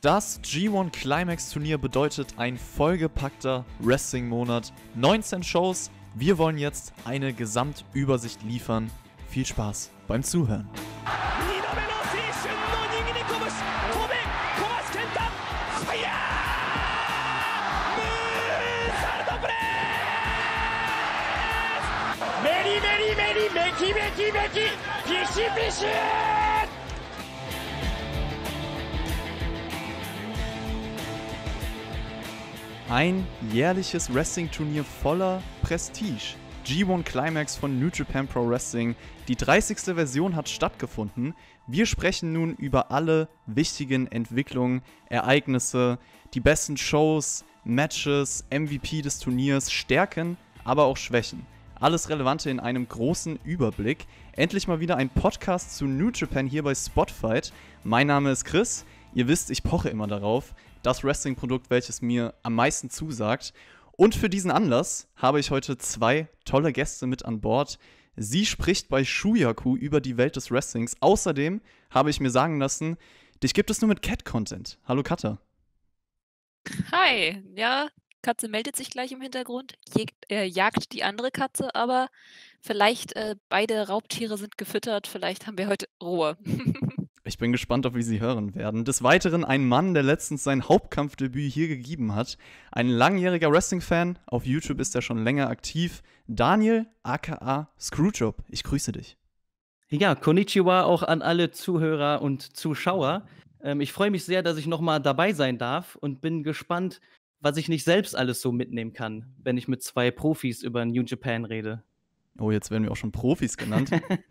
Das G1 Climax Turnier bedeutet ein vollgepackter Wrestling-Monat. 19 Shows. Wir wollen jetzt eine Gesamtübersicht liefern. Viel Spaß beim Zuhören. Meri, meri, meri, meki, meki, meki, pişi, pişi! Ein jährliches Wrestling-Turnier voller Prestige. G1 Climax von New Japan Pro Wrestling. Die 30. Version hat stattgefunden. Wir sprechen nun über alle wichtigen Entwicklungen, Ereignisse, die besten Shows, Matches, MVP des Turniers, Stärken, aber auch Schwächen. Alles Relevante in einem großen Überblick. Endlich mal wieder ein Podcast zu New Japan hier bei Spotfight. Mein Name ist Chris. Ihr wisst, ich poche immer darauf das Wrestling-Produkt, welches mir am meisten zusagt. Und für diesen Anlass habe ich heute zwei tolle Gäste mit an Bord. Sie spricht bei Shuyaku über die Welt des Wrestlings. Außerdem habe ich mir sagen lassen, dich gibt es nur mit Cat-Content. Hallo Katha. Hi, ja, Katze meldet sich gleich im Hintergrund, jagt, äh, jagt die andere Katze, aber vielleicht äh, beide Raubtiere sind gefüttert, vielleicht haben wir heute Ruhe. Ich bin gespannt, ob wir sie hören werden. Des Weiteren ein Mann, der letztens sein Hauptkampfdebüt hier gegeben hat. Ein langjähriger Wrestling-Fan. Auf YouTube ist er schon länger aktiv. Daniel, aka Screwjob. Ich grüße dich. Ja, Konnichiwa auch an alle Zuhörer und Zuschauer. Ähm, ich freue mich sehr, dass ich nochmal dabei sein darf und bin gespannt, was ich nicht selbst alles so mitnehmen kann, wenn ich mit zwei Profis über New Japan rede. Oh, jetzt werden wir auch schon Profis genannt.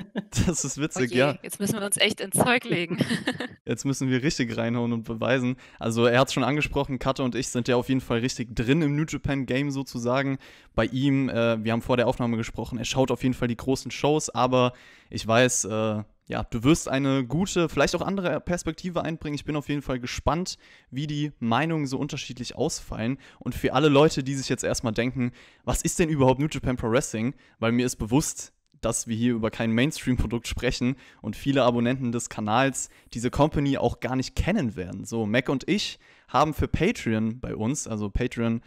Das ist witzig, okay, ja. Jetzt müssen wir uns echt ins Zeug legen. Jetzt müssen wir richtig reinhauen und beweisen. Also, er hat es schon angesprochen, Kato und ich sind ja auf jeden Fall richtig drin im New Japan Game sozusagen. Bei ihm, äh, wir haben vor der Aufnahme gesprochen, er schaut auf jeden Fall die großen Shows, aber ich weiß, äh, ja, du wirst eine gute, vielleicht auch andere Perspektive einbringen. Ich bin auf jeden Fall gespannt, wie die Meinungen so unterschiedlich ausfallen. Und für alle Leute, die sich jetzt erstmal denken, was ist denn überhaupt New Japan Pro Wrestling? Weil mir ist bewusst, dass wir hier über kein Mainstream-Produkt sprechen und viele Abonnenten des Kanals diese Company auch gar nicht kennen werden. So, Mac und ich haben für Patreon bei uns, also Patreon,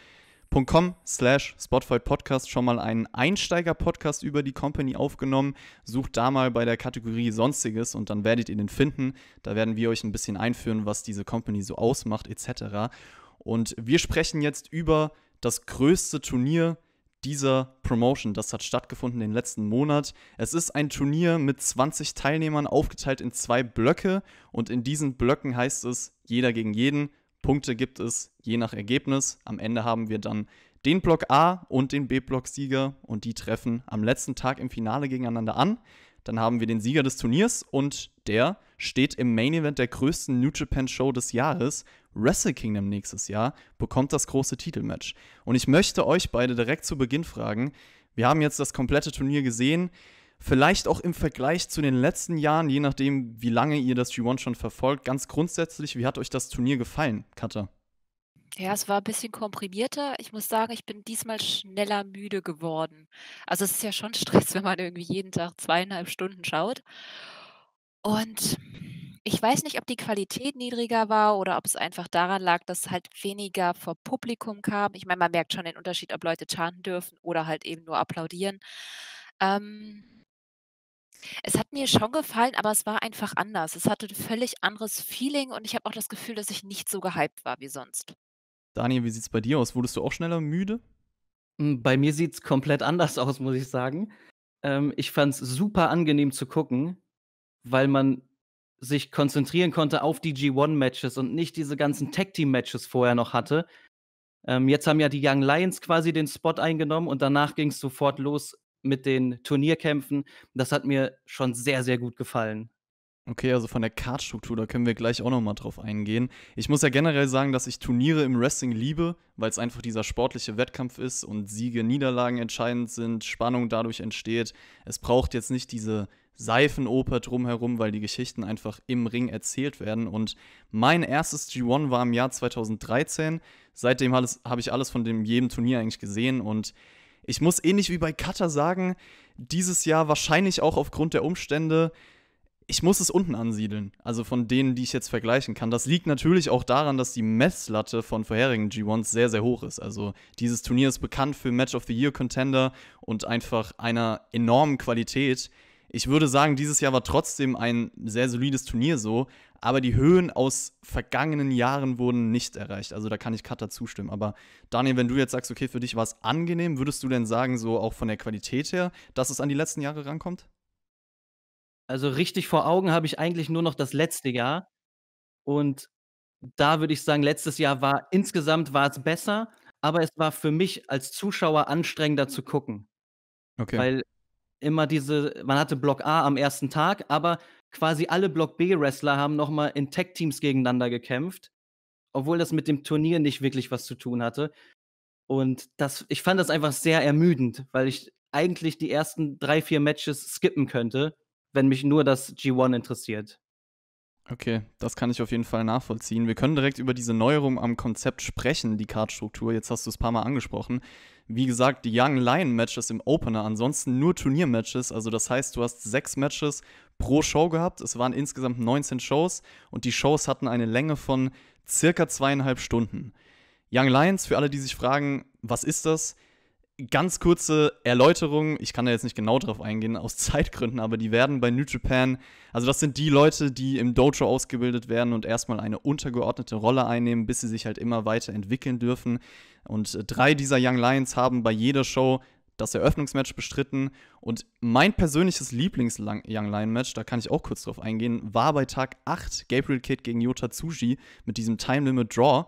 patreon.com slash Spotify Podcast schon mal einen Einsteiger-Podcast über die Company aufgenommen. Sucht da mal bei der Kategorie Sonstiges und dann werdet ihr den finden. Da werden wir euch ein bisschen einführen, was diese Company so ausmacht etc. Und wir sprechen jetzt über das größte Turnier dieser Promotion. Das hat stattgefunden den letzten Monat. Es ist ein Turnier mit 20 Teilnehmern aufgeteilt in zwei Blöcke und in diesen Blöcken heißt es jeder gegen jeden. Punkte gibt es je nach Ergebnis. Am Ende haben wir dann den Block A und den B-Block-Sieger und die treffen am letzten Tag im Finale gegeneinander an. Dann haben wir den Sieger des Turniers und der steht im Main Event der größten New Japan Show des Jahres. Wrestle Kingdom nächstes Jahr bekommt das große Titelmatch. Und ich möchte euch beide direkt zu Beginn fragen, wir haben jetzt das komplette Turnier gesehen vielleicht auch im Vergleich zu den letzten Jahren, je nachdem, wie lange ihr das G1 schon verfolgt, ganz grundsätzlich, wie hat euch das Turnier gefallen, Katja? Ja, es war ein bisschen komprimierter. Ich muss sagen, ich bin diesmal schneller müde geworden. Also es ist ja schon Stress, wenn man irgendwie jeden Tag zweieinhalb Stunden schaut. Und ich weiß nicht, ob die Qualität niedriger war oder ob es einfach daran lag, dass halt weniger vor Publikum kam. Ich meine, man merkt schon den Unterschied, ob Leute chanten dürfen oder halt eben nur applaudieren. Ähm, es hat mir schon gefallen, aber es war einfach anders. Es hatte ein völlig anderes Feeling und ich habe auch das Gefühl, dass ich nicht so gehypt war wie sonst. Daniel, wie sieht es bei dir aus? Wurdest du auch schneller müde? Hm, bei mir sieht es komplett anders aus, muss ich sagen. Ähm, ich es super angenehm zu gucken, weil man sich konzentrieren konnte auf die G1-Matches und nicht diese ganzen mhm. Tag-Team-Matches vorher noch hatte. Ähm, jetzt haben ja die Young Lions quasi den Spot eingenommen und danach ging es sofort los mit den Turnierkämpfen. Das hat mir schon sehr, sehr gut gefallen. Okay, also von der Kartstruktur, da können wir gleich auch nochmal drauf eingehen. Ich muss ja generell sagen, dass ich Turniere im Wrestling liebe, weil es einfach dieser sportliche Wettkampf ist und Siege, Niederlagen entscheidend sind, Spannung dadurch entsteht. Es braucht jetzt nicht diese Seifenoper drumherum, weil die Geschichten einfach im Ring erzählt werden. Und mein erstes G1 war im Jahr 2013. Seitdem habe ich alles von dem jedem Turnier eigentlich gesehen und ich muss ähnlich wie bei Cutter sagen, dieses Jahr wahrscheinlich auch aufgrund der Umstände, ich muss es unten ansiedeln. Also von denen, die ich jetzt vergleichen kann. Das liegt natürlich auch daran, dass die Messlatte von vorherigen G1s sehr, sehr hoch ist. Also dieses Turnier ist bekannt für Match of the Year Contender und einfach einer enormen Qualität. Ich würde sagen, dieses Jahr war trotzdem ein sehr solides Turnier so, aber die Höhen aus vergangenen Jahren wurden nicht erreicht. Also da kann ich Cutter zustimmen. Aber Daniel, wenn du jetzt sagst, okay, für dich war es angenehm, würdest du denn sagen, so auch von der Qualität her, dass es an die letzten Jahre rankommt? Also richtig vor Augen habe ich eigentlich nur noch das letzte Jahr. Und da würde ich sagen, letztes Jahr war insgesamt war es besser, aber es war für mich als Zuschauer anstrengender zu gucken. Okay. Weil immer diese, man hatte Block A am ersten Tag, aber quasi alle Block B-Wrestler haben nochmal in tech teams gegeneinander gekämpft, obwohl das mit dem Turnier nicht wirklich was zu tun hatte. Und das, ich fand das einfach sehr ermüdend, weil ich eigentlich die ersten drei, vier Matches skippen könnte, wenn mich nur das G1 interessiert. Okay, das kann ich auf jeden Fall nachvollziehen. Wir können direkt über diese Neuerung am Konzept sprechen, die Kartstruktur. Jetzt hast du es ein paar Mal angesprochen. Wie gesagt, die Young Lion Matches im Opener, ansonsten nur Turniermatches. Also das heißt, du hast sechs Matches pro Show gehabt. Es waren insgesamt 19 Shows und die Shows hatten eine Länge von circa zweieinhalb Stunden. Young Lions, für alle, die sich fragen, was ist das? ganz kurze Erläuterung, ich kann da jetzt nicht genau drauf eingehen, aus Zeitgründen, aber die werden bei New Japan, also das sind die Leute, die im Dojo ausgebildet werden und erstmal eine untergeordnete Rolle einnehmen, bis sie sich halt immer weiter entwickeln dürfen. Und äh, drei dieser Young Lions haben bei jeder Show das Eröffnungsmatch bestritten. Und mein persönliches Lieblings-Young Lion-Match, da kann ich auch kurz drauf eingehen, war bei Tag 8 Gabriel Kidd gegen Yota Tsuji mit diesem Time Limit Draw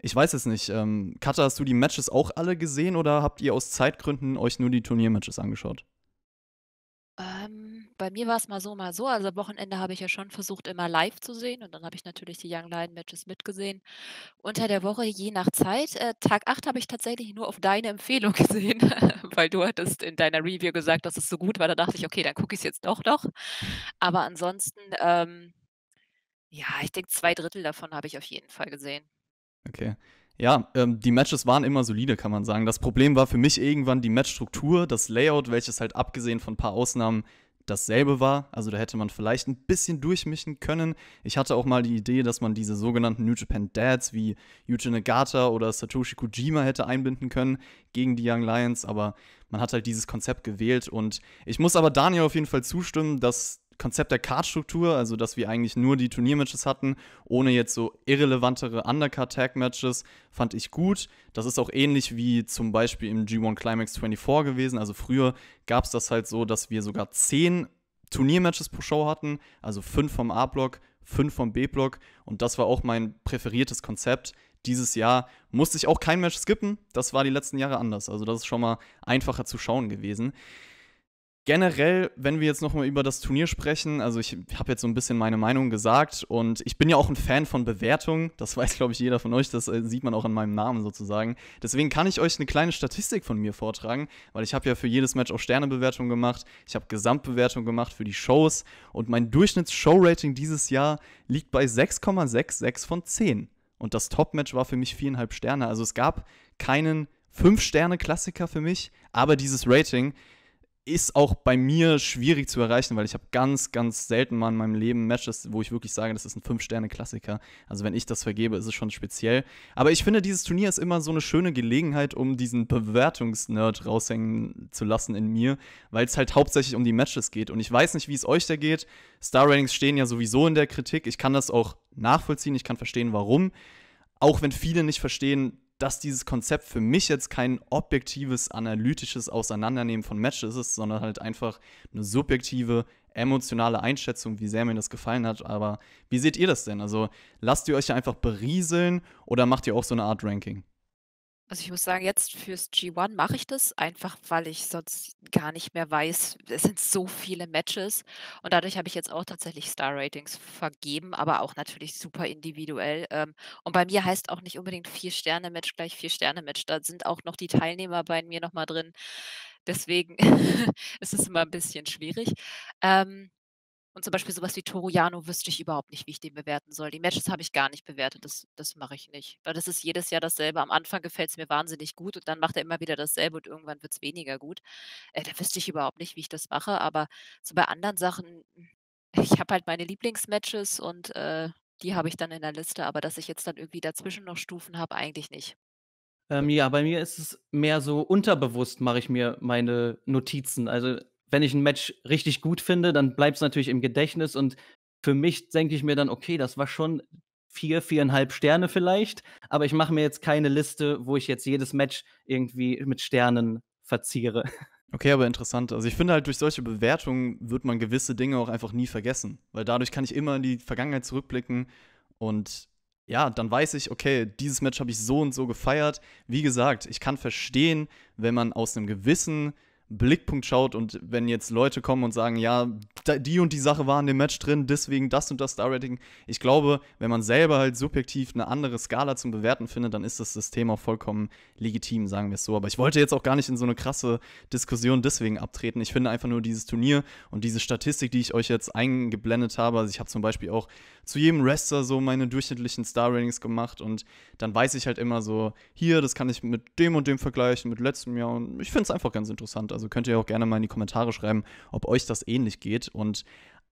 ich weiß es nicht. Ähm, Katha, hast du die Matches auch alle gesehen oder habt ihr aus Zeitgründen euch nur die Turniermatches angeschaut? Ähm, bei mir war es mal so, mal so. Also am Wochenende habe ich ja schon versucht, immer live zu sehen. Und dann habe ich natürlich die Young Lion Matches mitgesehen. Unter der Woche, je nach Zeit. Äh, Tag 8 habe ich tatsächlich nur auf deine Empfehlung gesehen, weil du hattest in deiner Review gesagt, dass es so gut war. Da dachte ich, okay, dann gucke ich es jetzt doch noch. Aber ansonsten, ähm, ja, ich denke, zwei Drittel davon habe ich auf jeden Fall gesehen. Okay. Ja, ähm, die Matches waren immer solide, kann man sagen. Das Problem war für mich irgendwann die Matchstruktur, das Layout, welches halt abgesehen von ein paar Ausnahmen dasselbe war. Also da hätte man vielleicht ein bisschen durchmischen können. Ich hatte auch mal die Idee, dass man diese sogenannten New Japan Dads wie Yuji Nagata oder Satoshi Kojima hätte einbinden können gegen die Young Lions, aber man hat halt dieses Konzept gewählt und ich muss aber Daniel auf jeden Fall zustimmen, dass Konzept der Kartstruktur, also dass wir eigentlich nur die Turniermatches hatten, ohne jetzt so irrelevantere Undercard-Tag-Matches, fand ich gut. Das ist auch ähnlich wie zum Beispiel im G1 Climax 24 gewesen. Also früher gab es das halt so, dass wir sogar zehn Turniermatches pro Show hatten, also fünf vom A-Block, fünf vom B-Block und das war auch mein präferiertes Konzept. Dieses Jahr musste ich auch kein Match skippen, das war die letzten Jahre anders. Also das ist schon mal einfacher zu schauen gewesen. Generell, wenn wir jetzt nochmal über das Turnier sprechen, also ich habe jetzt so ein bisschen meine Meinung gesagt und ich bin ja auch ein Fan von Bewertungen, das weiß, glaube ich, jeder von euch, das äh, sieht man auch an meinem Namen sozusagen. Deswegen kann ich euch eine kleine Statistik von mir vortragen, weil ich habe ja für jedes Match auch Sternebewertung gemacht, ich habe Gesamtbewertung gemacht für die Shows und mein Durchschnitts-Show-Rating dieses Jahr liegt bei 6,66 von 10. Und das Top-Match war für mich viereinhalb Sterne, also es gab keinen 5-Sterne-Klassiker für mich, aber dieses Rating, ist auch bei mir schwierig zu erreichen, weil ich habe ganz, ganz selten mal in meinem Leben Matches, wo ich wirklich sage, das ist ein Fünf-Sterne-Klassiker. Also wenn ich das vergebe, ist es schon speziell. Aber ich finde, dieses Turnier ist immer so eine schöne Gelegenheit, um diesen Bewertungsnerd raushängen zu lassen in mir, weil es halt hauptsächlich um die Matches geht. Und ich weiß nicht, wie es euch da geht. Star-Ratings stehen ja sowieso in der Kritik. Ich kann das auch nachvollziehen, ich kann verstehen, warum. Auch wenn viele nicht verstehen, dass dieses Konzept für mich jetzt kein objektives, analytisches Auseinandernehmen von Matches ist, sondern halt einfach eine subjektive, emotionale Einschätzung, wie sehr mir das gefallen hat. Aber wie seht ihr das denn? Also lasst ihr euch ja einfach berieseln oder macht ihr auch so eine Art Ranking? Also ich muss sagen, jetzt fürs G1 mache ich das, einfach weil ich sonst gar nicht mehr weiß, es sind so viele Matches und dadurch habe ich jetzt auch tatsächlich Star-Ratings vergeben, aber auch natürlich super individuell. Ähm. Und bei mir heißt auch nicht unbedingt Vier-Sterne-Match gleich Vier-Sterne-Match, da sind auch noch die Teilnehmer bei mir nochmal drin. Deswegen ist es immer ein bisschen schwierig. Ähm, und zum Beispiel sowas wie Toru wüsste ich überhaupt nicht, wie ich den bewerten soll. Die Matches habe ich gar nicht bewertet, das, das mache ich nicht. Weil das ist jedes Jahr dasselbe. Am Anfang gefällt es mir wahnsinnig gut und dann macht er immer wieder dasselbe und irgendwann wird es weniger gut. Äh, da wüsste ich überhaupt nicht, wie ich das mache. Aber so bei anderen Sachen, ich habe halt meine Lieblingsmatches und äh, die habe ich dann in der Liste. Aber dass ich jetzt dann irgendwie dazwischen noch Stufen habe, eigentlich nicht. Ähm, ja, bei mir ist es mehr so unterbewusst, mache ich mir meine Notizen. Also wenn ich ein Match richtig gut finde, dann bleibt es natürlich im Gedächtnis und für mich denke ich mir dann, okay, das war schon vier, viereinhalb Sterne vielleicht, aber ich mache mir jetzt keine Liste, wo ich jetzt jedes Match irgendwie mit Sternen verziere. Okay, aber interessant. Also ich finde halt, durch solche Bewertungen wird man gewisse Dinge auch einfach nie vergessen, weil dadurch kann ich immer in die Vergangenheit zurückblicken und ja, dann weiß ich, okay, dieses Match habe ich so und so gefeiert. Wie gesagt, ich kann verstehen, wenn man aus einem gewissen Blickpunkt schaut und wenn jetzt Leute kommen und sagen, ja, die und die Sache war in dem Match drin, deswegen das und das Star-Rating. Ich glaube, wenn man selber halt subjektiv eine andere Skala zum Bewerten findet, dann ist das System auch vollkommen legitim, sagen wir es so. Aber ich wollte jetzt auch gar nicht in so eine krasse Diskussion deswegen abtreten. Ich finde einfach nur dieses Turnier und diese Statistik, die ich euch jetzt eingeblendet habe. Also ich habe zum Beispiel auch zu jedem Wrestler so meine durchschnittlichen Star-Ratings gemacht und dann weiß ich halt immer so, hier, das kann ich mit dem und dem vergleichen, mit letztem Jahr und ich finde es einfach ganz interessant. Also könnt ihr auch gerne mal in die Kommentare schreiben, ob euch das ähnlich geht. Und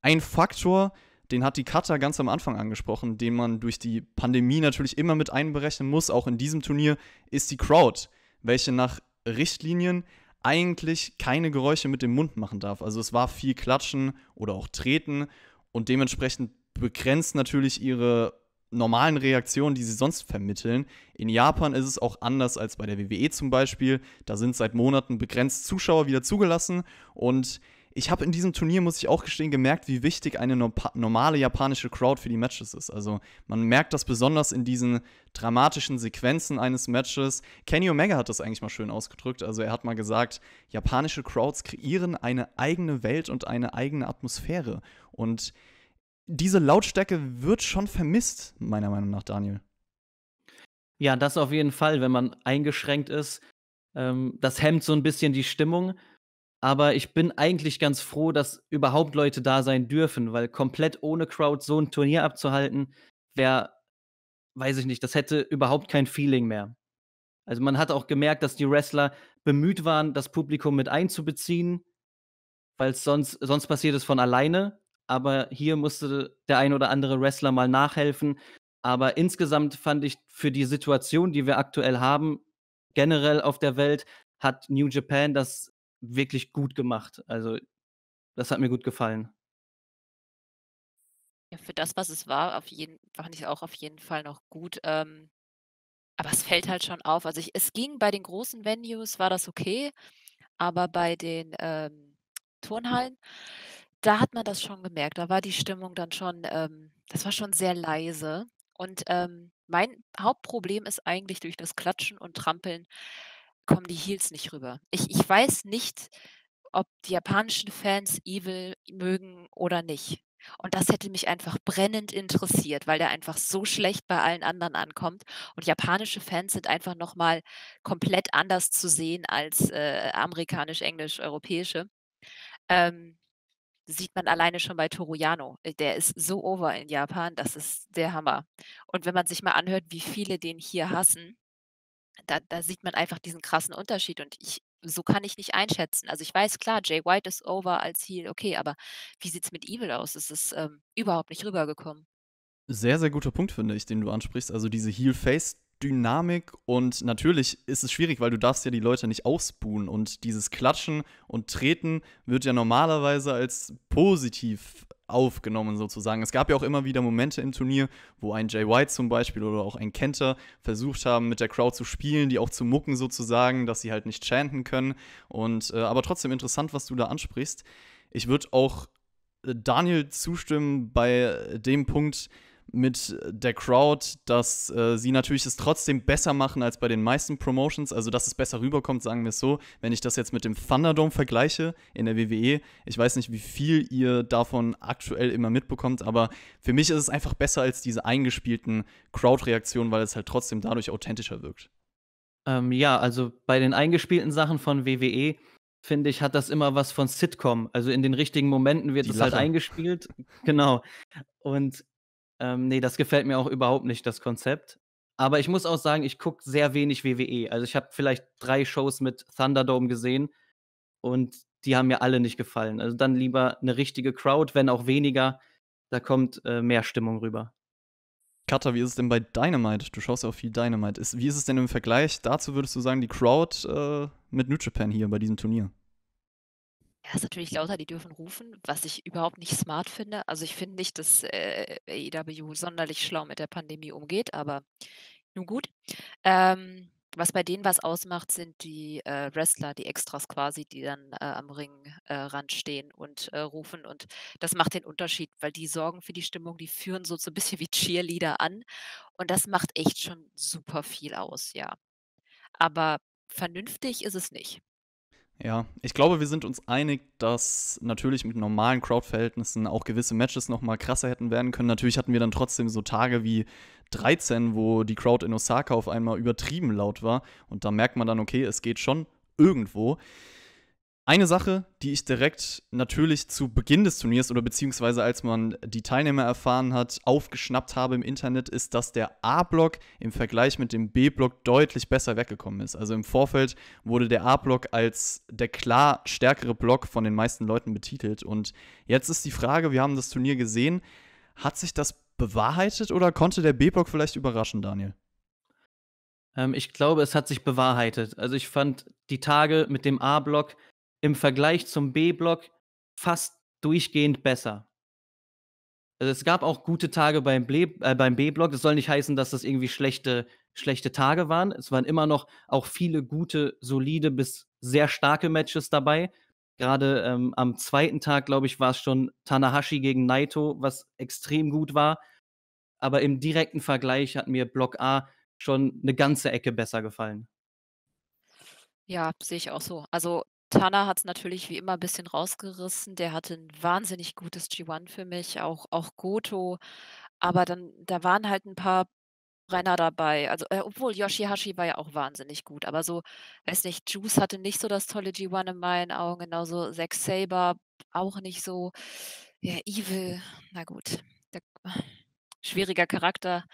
ein Faktor, den hat die Kata ganz am Anfang angesprochen, den man durch die Pandemie natürlich immer mit einberechnen muss, auch in diesem Turnier, ist die Crowd, welche nach Richtlinien eigentlich keine Geräusche mit dem Mund machen darf. Also es war viel Klatschen oder auch Treten und dementsprechend begrenzt natürlich ihre normalen Reaktionen, die sie sonst vermitteln. In Japan ist es auch anders als bei der WWE zum Beispiel. Da sind seit Monaten begrenzt Zuschauer wieder zugelassen. Und ich habe in diesem Turnier, muss ich auch gestehen, gemerkt, wie wichtig eine no normale japanische Crowd für die Matches ist. Also man merkt das besonders in diesen dramatischen Sequenzen eines Matches. Kenny Omega hat das eigentlich mal schön ausgedrückt. Also er hat mal gesagt, japanische Crowds kreieren eine eigene Welt und eine eigene Atmosphäre. Und diese Lautstärke wird schon vermisst, meiner Meinung nach, Daniel. Ja, das auf jeden Fall, wenn man eingeschränkt ist. Ähm, das hemmt so ein bisschen die Stimmung. Aber ich bin eigentlich ganz froh, dass überhaupt Leute da sein dürfen, weil komplett ohne Crowd so ein Turnier abzuhalten, wäre, weiß ich nicht, das hätte überhaupt kein Feeling mehr. Also man hat auch gemerkt, dass die Wrestler bemüht waren, das Publikum mit einzubeziehen, weil sonst, sonst passiert es von alleine aber hier musste der ein oder andere Wrestler mal nachhelfen. Aber insgesamt fand ich für die Situation, die wir aktuell haben, generell auf der Welt, hat New Japan das wirklich gut gemacht. Also das hat mir gut gefallen. Ja, für das, was es war, auf jeden, fand ich es auch auf jeden Fall noch gut. Ähm, aber es fällt halt schon auf. Also ich, es ging bei den großen Venues, war das okay, aber bei den ähm, Turnhallen. Mhm da hat man das schon gemerkt. Da war die Stimmung dann schon ähm, das war schon sehr leise. Und ähm, mein Hauptproblem ist eigentlich durch das Klatschen und Trampeln kommen die Heels nicht rüber. Ich, ich weiß nicht, ob die japanischen Fans Evil mögen oder nicht. Und das hätte mich einfach brennend interessiert, weil der einfach so schlecht bei allen anderen ankommt. Und japanische Fans sind einfach nochmal komplett anders zu sehen als äh, amerikanisch, englisch, europäische. Ähm, sieht man alleine schon bei Toroyano. Äh, der ist so over in Japan, das ist der Hammer. Und wenn man sich mal anhört, wie viele den hier hassen, da, da sieht man einfach diesen krassen Unterschied. Und ich, so kann ich nicht einschätzen. Also ich weiß klar, Jay White ist over als Heal, okay, aber wie sieht es mit Evil aus? Es ist ähm, überhaupt nicht rübergekommen. Sehr, sehr guter Punkt, finde ich, den du ansprichst. Also diese Heel-Face Dynamik und natürlich ist es schwierig, weil du darfst ja die Leute nicht ausbuhen und dieses Klatschen und Treten wird ja normalerweise als positiv aufgenommen sozusagen. Es gab ja auch immer wieder Momente im Turnier, wo ein Jay White zum Beispiel oder auch ein Kenter versucht haben, mit der Crowd zu spielen, die auch zu mucken sozusagen, dass sie halt nicht chanten können. Und äh, aber trotzdem interessant, was du da ansprichst. Ich würde auch äh, Daniel zustimmen bei dem Punkt, mit der Crowd, dass äh, sie natürlich es trotzdem besser machen als bei den meisten Promotions, also dass es besser rüberkommt, sagen wir es so. Wenn ich das jetzt mit dem Thunderdome vergleiche in der WWE, ich weiß nicht, wie viel ihr davon aktuell immer mitbekommt, aber für mich ist es einfach besser als diese eingespielten Crowd-Reaktionen, weil es halt trotzdem dadurch authentischer wirkt. Ähm, ja, also bei den eingespielten Sachen von WWE finde ich, hat das immer was von Sitcom. Also in den richtigen Momenten wird es halt eingespielt. genau. Und ähm, nee, das gefällt mir auch überhaupt nicht, das Konzept. Aber ich muss auch sagen, ich gucke sehr wenig WWE. Also ich habe vielleicht drei Shows mit Thunderdome gesehen und die haben mir alle nicht gefallen. Also dann lieber eine richtige Crowd, wenn auch weniger. Da kommt äh, mehr Stimmung rüber. Cutter, wie ist es denn bei Dynamite? Du schaust ja auch viel Dynamite. Ist, wie ist es denn im Vergleich dazu, würdest du sagen, die Crowd äh, mit New Japan hier bei diesem Turnier? ist natürlich lauter, die dürfen rufen, was ich überhaupt nicht smart finde. Also ich finde nicht, dass äh, AEW sonderlich schlau mit der Pandemie umgeht, aber nun gut. Ähm, was bei denen was ausmacht, sind die äh, Wrestler, die Extras quasi, die dann äh, am Ringrand äh, stehen und äh, rufen. Und das macht den Unterschied, weil die sorgen für die Stimmung, die führen so, so ein bisschen wie Cheerleader an. Und das macht echt schon super viel aus, ja. Aber vernünftig ist es nicht. Ja, ich glaube, wir sind uns einig, dass natürlich mit normalen Crowd-Verhältnissen auch gewisse Matches nochmal krasser hätten werden können. Natürlich hatten wir dann trotzdem so Tage wie 13, wo die Crowd in Osaka auf einmal übertrieben laut war. Und da merkt man dann, okay, es geht schon irgendwo. Eine Sache, die ich direkt natürlich zu Beginn des Turniers oder beziehungsweise als man die Teilnehmer erfahren hat, aufgeschnappt habe im Internet, ist, dass der A-Block im Vergleich mit dem B-Block deutlich besser weggekommen ist. Also im Vorfeld wurde der A-Block als der klar stärkere Block von den meisten Leuten betitelt. Und jetzt ist die Frage, wir haben das Turnier gesehen, hat sich das bewahrheitet oder konnte der B-Block vielleicht überraschen, Daniel? Ähm, ich glaube, es hat sich bewahrheitet. Also ich fand die Tage mit dem A-Block im Vergleich zum B-Block fast durchgehend besser. Also es gab auch gute Tage äh, beim, B-Block. Das soll nicht heißen, dass das irgendwie schlechte, schlechte Tage waren. Es waren immer noch auch viele gute, solide bis sehr starke Matches dabei. Gerade ähm, am zweiten Tag, glaube ich, war es schon Tanahashi gegen Naito, was extrem gut war. Aber im direkten Vergleich hat mir Block A schon eine ganze Ecke besser gefallen. Ja, sehe ich auch so. Also Tanner hat es natürlich wie immer ein bisschen rausgerissen. Der hatte ein wahnsinnig gutes G1 für mich, auch, auch Goto. Aber dann, da waren halt ein paar Brenner dabei. Also, äh, obwohl Yoshihashi war ja auch wahnsinnig gut, aber so, weiß nicht, Juice hatte nicht so das tolle G1 in meinen Augen, genauso Zack Saber auch nicht so. Ja, Evil, na gut, der, schwieriger Charakter.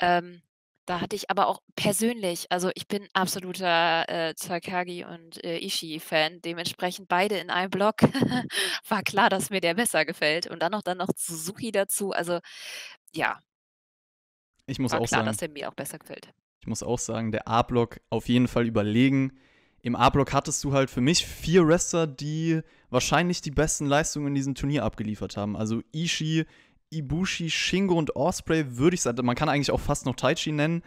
Ähm, da hatte ich aber auch persönlich, also ich bin absoluter äh, Takagi und äh, Ishii-Fan, dementsprechend beide in einem Block. War klar, dass mir der besser gefällt. Und dann noch, dann noch Suzuki dazu. Also ja. Ich muss War auch klar, sagen, dass der mir auch besser gefällt. Ich muss auch sagen, der A-Block auf jeden Fall überlegen. Im A-Block hattest du halt für mich vier Wrestler, die wahrscheinlich die besten Leistungen in diesem Turnier abgeliefert haben. Also Ishii, Ibushi, Shingo und Osprey würde ich sagen, man kann eigentlich auch fast noch Taichi nennen.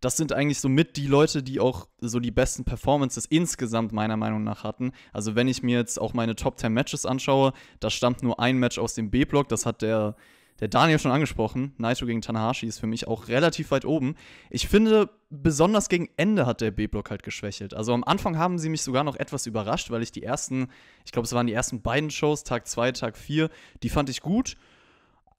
Das sind eigentlich so mit die Leute, die auch so die besten Performances insgesamt meiner Meinung nach hatten. Also wenn ich mir jetzt auch meine Top 10 Matches anschaue, da stammt nur ein Match aus dem B-Block, das hat der, der Daniel schon angesprochen. Naito gegen Tanahashi ist für mich auch relativ weit oben. Ich finde, besonders gegen Ende hat der B-Block halt geschwächelt. Also am Anfang haben sie mich sogar noch etwas überrascht, weil ich die ersten, ich glaube, es waren die ersten beiden Shows, Tag 2, Tag 4, die fand ich gut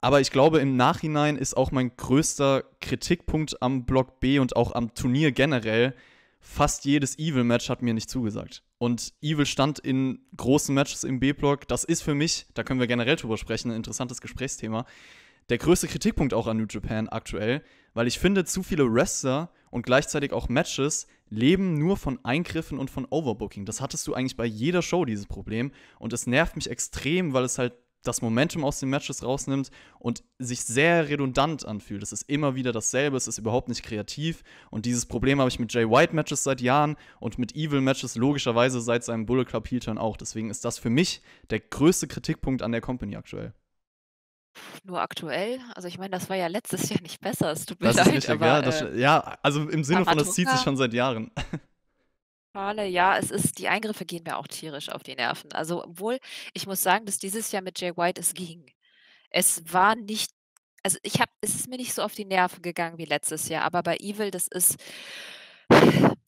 aber ich glaube, im Nachhinein ist auch mein größter Kritikpunkt am Block B und auch am Turnier generell, fast jedes Evil-Match hat mir nicht zugesagt. Und Evil stand in großen Matches im B-Block. Das ist für mich, da können wir generell drüber sprechen, ein interessantes Gesprächsthema. Der größte Kritikpunkt auch an New Japan aktuell, weil ich finde, zu viele Wrestler und gleichzeitig auch Matches leben nur von Eingriffen und von Overbooking. Das hattest du eigentlich bei jeder Show, dieses Problem. Und es nervt mich extrem, weil es halt das Momentum aus den Matches rausnimmt und sich sehr redundant anfühlt. Es ist immer wieder dasselbe, es ist überhaupt nicht kreativ. Und dieses Problem habe ich mit Jay White-Matches seit Jahren und mit Evil-Matches logischerweise seit seinem Bullet Club Heel-Turn auch. Deswegen ist das für mich der größte Kritikpunkt an der Company aktuell. Nur aktuell? Also ich meine, das war ja letztes Jahr nicht besser. Es tut mir das leid, ist nicht aber, egal, das, äh, ja, also im Sinne von, das zieht sich schon seit Jahren. Schale, ja, es ist, die Eingriffe gehen mir auch tierisch auf die Nerven. Also, obwohl, ich muss sagen, dass dieses Jahr mit Jay White es ging. Es war nicht, also ich habe, es ist mir nicht so auf die Nerven gegangen wie letztes Jahr, aber bei Evil, das ist,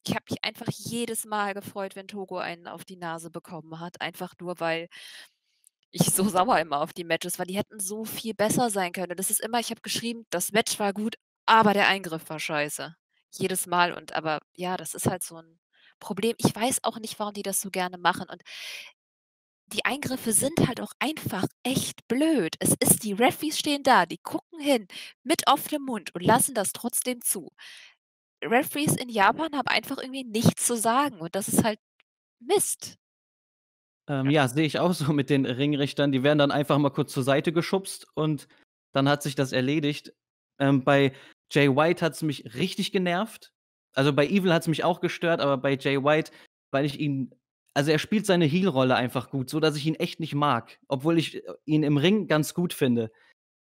ich habe mich einfach jedes Mal gefreut, wenn Togo einen auf die Nase bekommen hat, einfach nur weil ich so sauer immer auf die Matches war. Die hätten so viel besser sein können. das ist immer, ich habe geschrieben, das Match war gut, aber der Eingriff war scheiße. Jedes Mal und aber ja, das ist halt so ein Problem. Ich weiß auch nicht, warum die das so gerne machen. Und die Eingriffe sind halt auch einfach echt blöd. Es ist, die Refs stehen da, die gucken hin mit offenem Mund und lassen das trotzdem zu. Referees in Japan haben einfach irgendwie nichts zu sagen und das ist halt Mist. Ähm, ja, sehe ich auch so mit den Ringrichtern. Die werden dann einfach mal kurz zur Seite geschubst und dann hat sich das erledigt. Ähm, bei Jay White hat es mich richtig genervt. Also bei Evil hat es mich auch gestört, aber bei Jay White, weil ich ihn. Also er spielt seine Heel-Rolle einfach gut, so dass ich ihn echt nicht mag, obwohl ich äh, ihn im Ring ganz gut finde.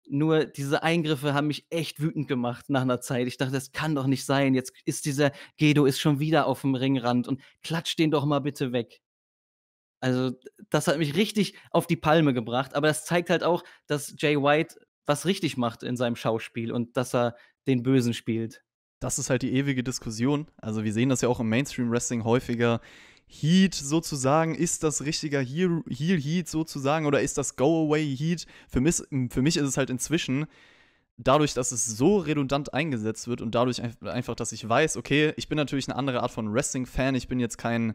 Nur diese Eingriffe haben mich echt wütend gemacht nach einer Zeit. Ich dachte, das kann doch nicht sein. Jetzt ist dieser Gedo ist schon wieder auf dem Ringrand und klatscht den doch mal bitte weg. Also das hat mich richtig auf die Palme gebracht. Aber das zeigt halt auch, dass Jay White was richtig macht in seinem Schauspiel und dass er den Bösen spielt das ist halt die ewige Diskussion. Also wir sehen das ja auch im Mainstream-Wrestling häufiger. Heat sozusagen, ist das richtiger Heel, Heat sozusagen oder ist das Go-Away Heat? Für mich, für mich ist es halt inzwischen, dadurch, dass es so redundant eingesetzt wird und dadurch einfach, dass ich weiß, okay, ich bin natürlich eine andere Art von Wrestling-Fan, ich bin jetzt kein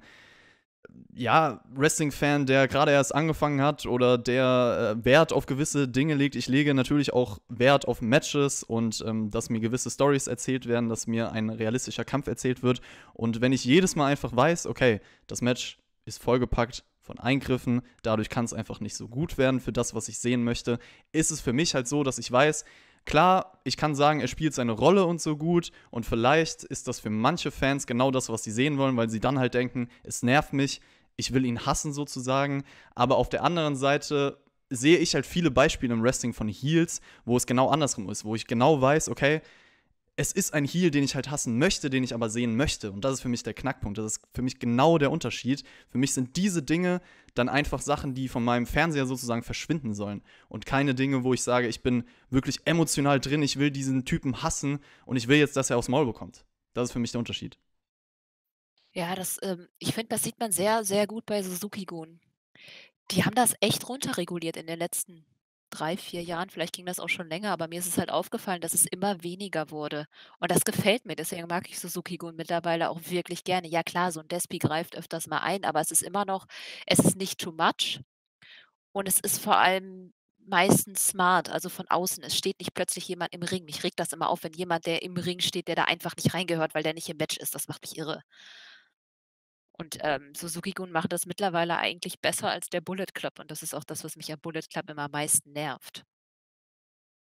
ja, Wrestling-Fan, der gerade erst angefangen hat oder der äh, Wert auf gewisse Dinge legt. Ich lege natürlich auch Wert auf Matches und ähm, dass mir gewisse Stories erzählt werden, dass mir ein realistischer Kampf erzählt wird. Und wenn ich jedes Mal einfach weiß, okay, das Match ist vollgepackt von Eingriffen, dadurch kann es einfach nicht so gut werden für das, was ich sehen möchte, ist es für mich halt so, dass ich weiß, Klar, ich kann sagen, er spielt seine Rolle und so gut und vielleicht ist das für manche Fans genau das, was sie sehen wollen, weil sie dann halt denken, es nervt mich, ich will ihn hassen sozusagen. Aber auf der anderen Seite sehe ich halt viele Beispiele im Wrestling von Heels, wo es genau andersrum ist, wo ich genau weiß, okay, es ist ein Heal, den ich halt hassen möchte, den ich aber sehen möchte. Und das ist für mich der Knackpunkt. Das ist für mich genau der Unterschied. Für mich sind diese Dinge dann einfach Sachen, die von meinem Fernseher sozusagen verschwinden sollen. Und keine Dinge, wo ich sage, ich bin wirklich emotional drin, ich will diesen Typen hassen und ich will jetzt, dass er aufs Maul bekommt. Das ist für mich der Unterschied. Ja, das, ähm, ich finde, das sieht man sehr, sehr gut bei Suzuki-Gun. Die haben das echt runterreguliert in den letzten drei, vier Jahren, vielleicht ging das auch schon länger, aber mir ist es halt aufgefallen, dass es immer weniger wurde. Und das gefällt mir, deswegen mag ich Suzuki-Gun mittlerweile auch wirklich gerne. Ja klar, so ein Despi greift öfters mal ein, aber es ist immer noch, es ist nicht too much. Und es ist vor allem meistens smart, also von außen. Es steht nicht plötzlich jemand im Ring. Mich regt das immer auf, wenn jemand, der im Ring steht, der da einfach nicht reingehört, weil der nicht im Match ist. Das macht mich irre. Und ähm, Suzuki-Gun macht das mittlerweile eigentlich besser als der Bullet Club. Und das ist auch das, was mich am Bullet Club immer am meisten nervt.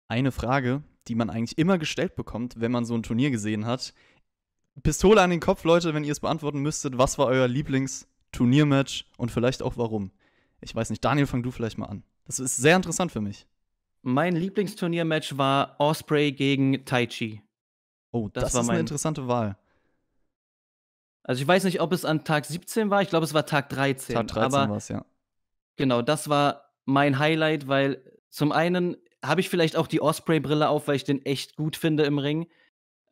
Eine Frage, die man eigentlich immer gestellt bekommt, wenn man so ein Turnier gesehen hat. Pistole an den Kopf, Leute, wenn ihr es beantworten müsstet, was war euer Lieblingsturniermatch und vielleicht auch warum? Ich weiß nicht, Daniel, fang du vielleicht mal an. Das ist sehr interessant für mich. Mein Lieblingsturniermatch war Osprey gegen Tai Chi. Oh, das, das war ist eine interessante Wahl. Also ich weiß nicht, ob es an Tag 17 war, ich glaube, es war Tag 13. Tag 13 war es, ja. Genau, das war mein Highlight, weil zum einen habe ich vielleicht auch die Osprey-Brille auf, weil ich den echt gut finde im Ring.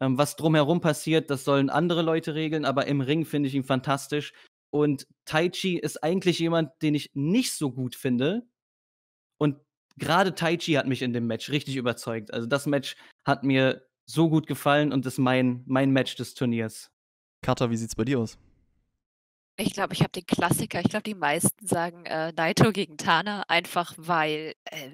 Ähm, was drumherum passiert, das sollen andere Leute regeln, aber im Ring finde ich ihn fantastisch. Und Taichi ist eigentlich jemand, den ich nicht so gut finde. Und gerade Taichi hat mich in dem Match richtig überzeugt. Also das Match hat mir so gut gefallen und ist mein, mein Match des Turniers. Katha, wie sieht's bei dir aus? Ich glaube, ich habe den Klassiker. Ich glaube, die meisten sagen äh, Naito gegen Tana, einfach weil äh,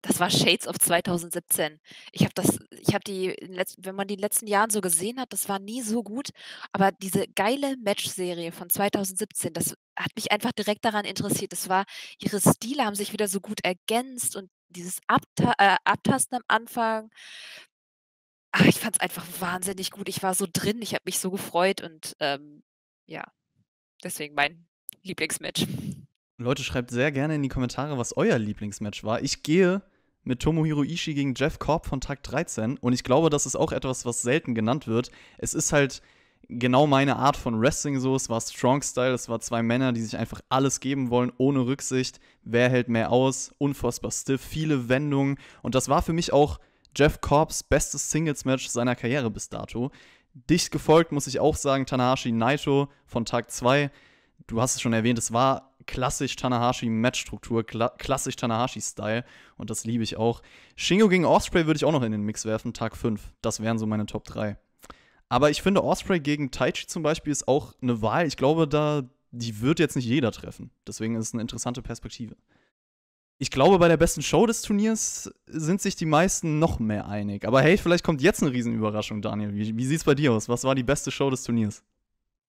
das war Shades of 2017. Ich habe das, ich habe die, wenn man die letzten Jahre so gesehen hat, das war nie so gut. Aber diese geile Match-Serie von 2017, das hat mich einfach direkt daran interessiert. Das war, ihre Stile haben sich wieder so gut ergänzt und dieses Abta äh, Abtasten am Anfang, ach, ich fand es einfach wahnsinnig gut. Ich war so drin, ich habe mich so gefreut und ähm, ja, deswegen mein Lieblingsmatch. Leute, schreibt sehr gerne in die Kommentare, was euer Lieblingsmatch war. Ich gehe mit Tomohiro Ishii gegen Jeff Korb von Tag 13 und ich glaube, das ist auch etwas, was selten genannt wird. Es ist halt genau meine Art von Wrestling so. Es war Strong Style, es war zwei Männer, die sich einfach alles geben wollen, ohne Rücksicht. Wer hält mehr aus? Unfassbar stiff, viele Wendungen. Und das war für mich auch Jeff Corbs bestes Singles-Match seiner Karriere bis dato. Dicht gefolgt, muss ich auch sagen, Tanahashi Naito von Tag 2. Du hast es schon erwähnt, es war klassisch Tanahashi-Matchstruktur, kla klassisch Tanahashi-Style und das liebe ich auch. Shingo gegen Osprey würde ich auch noch in den Mix werfen, Tag 5. Das wären so meine Top 3. Aber ich finde, Osprey gegen Taichi zum Beispiel ist auch eine Wahl. Ich glaube, da die wird jetzt nicht jeder treffen. Deswegen ist es eine interessante Perspektive ich glaube, bei der besten Show des Turniers sind sich die meisten noch mehr einig. Aber hey, vielleicht kommt jetzt eine Riesenüberraschung, Daniel. Wie, wie sieht es bei dir aus? Was war die beste Show des Turniers?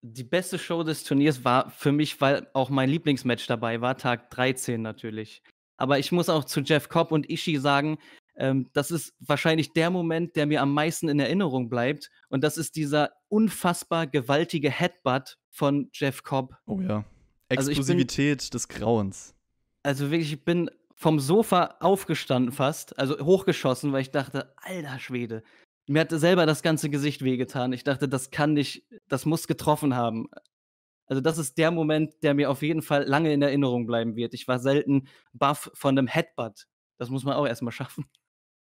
Die beste Show des Turniers war für mich, weil auch mein Lieblingsmatch dabei war, Tag 13 natürlich. Aber ich muss auch zu Jeff Cobb und Ishii sagen, ähm, das ist wahrscheinlich der Moment, der mir am meisten in Erinnerung bleibt. Und das ist dieser unfassbar gewaltige Headbutt von Jeff Cobb. Oh ja. Also Exklusivität also bin, des Grauens. Also wirklich, ich bin vom Sofa aufgestanden fast, also hochgeschossen, weil ich dachte, alter Schwede. Mir hat selber das ganze Gesicht wehgetan. Ich dachte, das kann nicht, das muss getroffen haben. Also das ist der Moment, der mir auf jeden Fall lange in Erinnerung bleiben wird. Ich war selten baff von einem Headbutt. Das muss man auch erstmal schaffen.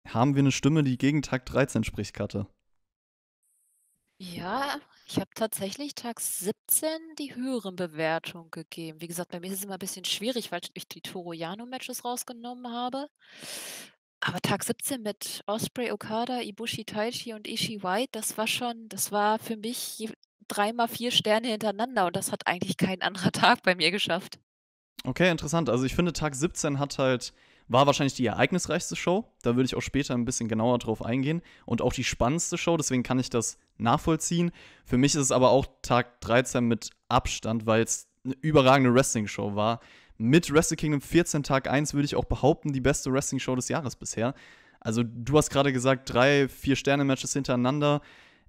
Haben wir eine Stimme, die gegen Tag 13 spricht, Katte? Ja, ich habe tatsächlich Tag 17 die höheren Bewertung gegeben. Wie gesagt, bei mir ist es immer ein bisschen schwierig, weil ich die Toro yano matches rausgenommen habe. Aber Tag 17 mit Osprey, Okada, Ibushi, Taichi und Ishii White, das war schon, das war für mich dreimal vier Sterne hintereinander und das hat eigentlich kein anderer Tag bei mir geschafft. Okay, interessant. Also ich finde, Tag 17 hat halt war wahrscheinlich die ereignisreichste Show. Da würde ich auch später ein bisschen genauer drauf eingehen. Und auch die spannendste Show, deswegen kann ich das nachvollziehen. Für mich ist es aber auch Tag 13 mit Abstand, weil es eine überragende Wrestling-Show war. Mit Wrestle Kingdom 14 Tag 1 würde ich auch behaupten, die beste Wrestling-Show des Jahres bisher. Also, du hast gerade gesagt, drei, vier Sterne-Matches hintereinander.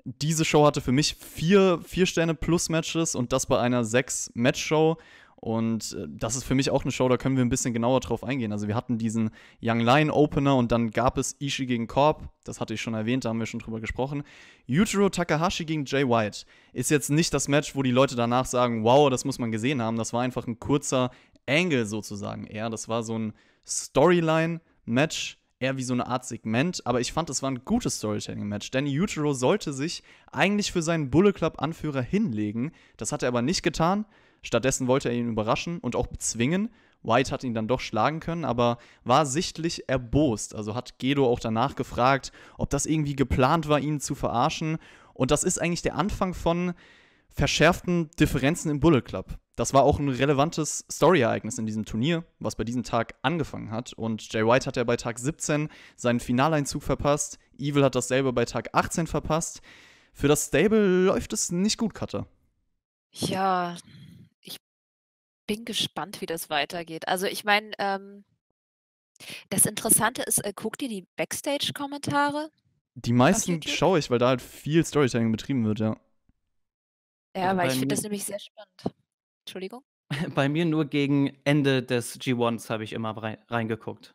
Diese Show hatte für mich vier, vier Sterne plus Matches und das bei einer sechs Match-Show. Und äh, das ist für mich auch eine Show, da können wir ein bisschen genauer drauf eingehen. Also wir hatten diesen Young Lion Opener und dann gab es Ishii gegen Korb, das hatte ich schon erwähnt, da haben wir schon drüber gesprochen. Yujiro Takahashi gegen Jay White ist jetzt nicht das Match, wo die Leute danach sagen, wow, das muss man gesehen haben. Das war einfach ein kurzer Angle sozusagen eher. Das war so ein Storyline-Match, eher wie so eine Art Segment, aber ich fand, es war ein gutes Storytelling-Match. denn Utero sollte sich eigentlich für seinen Bullet Club-Anführer hinlegen. Das hat er aber nicht getan. Stattdessen wollte er ihn überraschen und auch bezwingen. White hat ihn dann doch schlagen können, aber war sichtlich erbost. Also hat Gedo auch danach gefragt, ob das irgendwie geplant war, ihn zu verarschen. Und das ist eigentlich der Anfang von verschärften Differenzen im Bullet Club. Das war auch ein relevantes Story-Ereignis in diesem Turnier, was bei diesem Tag angefangen hat. Und Jay White hat ja bei Tag 17 seinen Finaleinzug verpasst. Evil hat dasselbe bei Tag 18 verpasst. Für das Stable läuft es nicht gut, Cutter. Ja, bin gespannt, wie das weitergeht. Also ich meine, ähm, das Interessante ist, äh, guck dir die Backstage-Kommentare. Die meisten schaue ich, weil da halt viel Storytelling betrieben wird, ja. Ja, ja also weil ich finde das nämlich sehr spannend. Entschuldigung? Bei mir nur gegen Ende des G1s habe ich immer reingeguckt.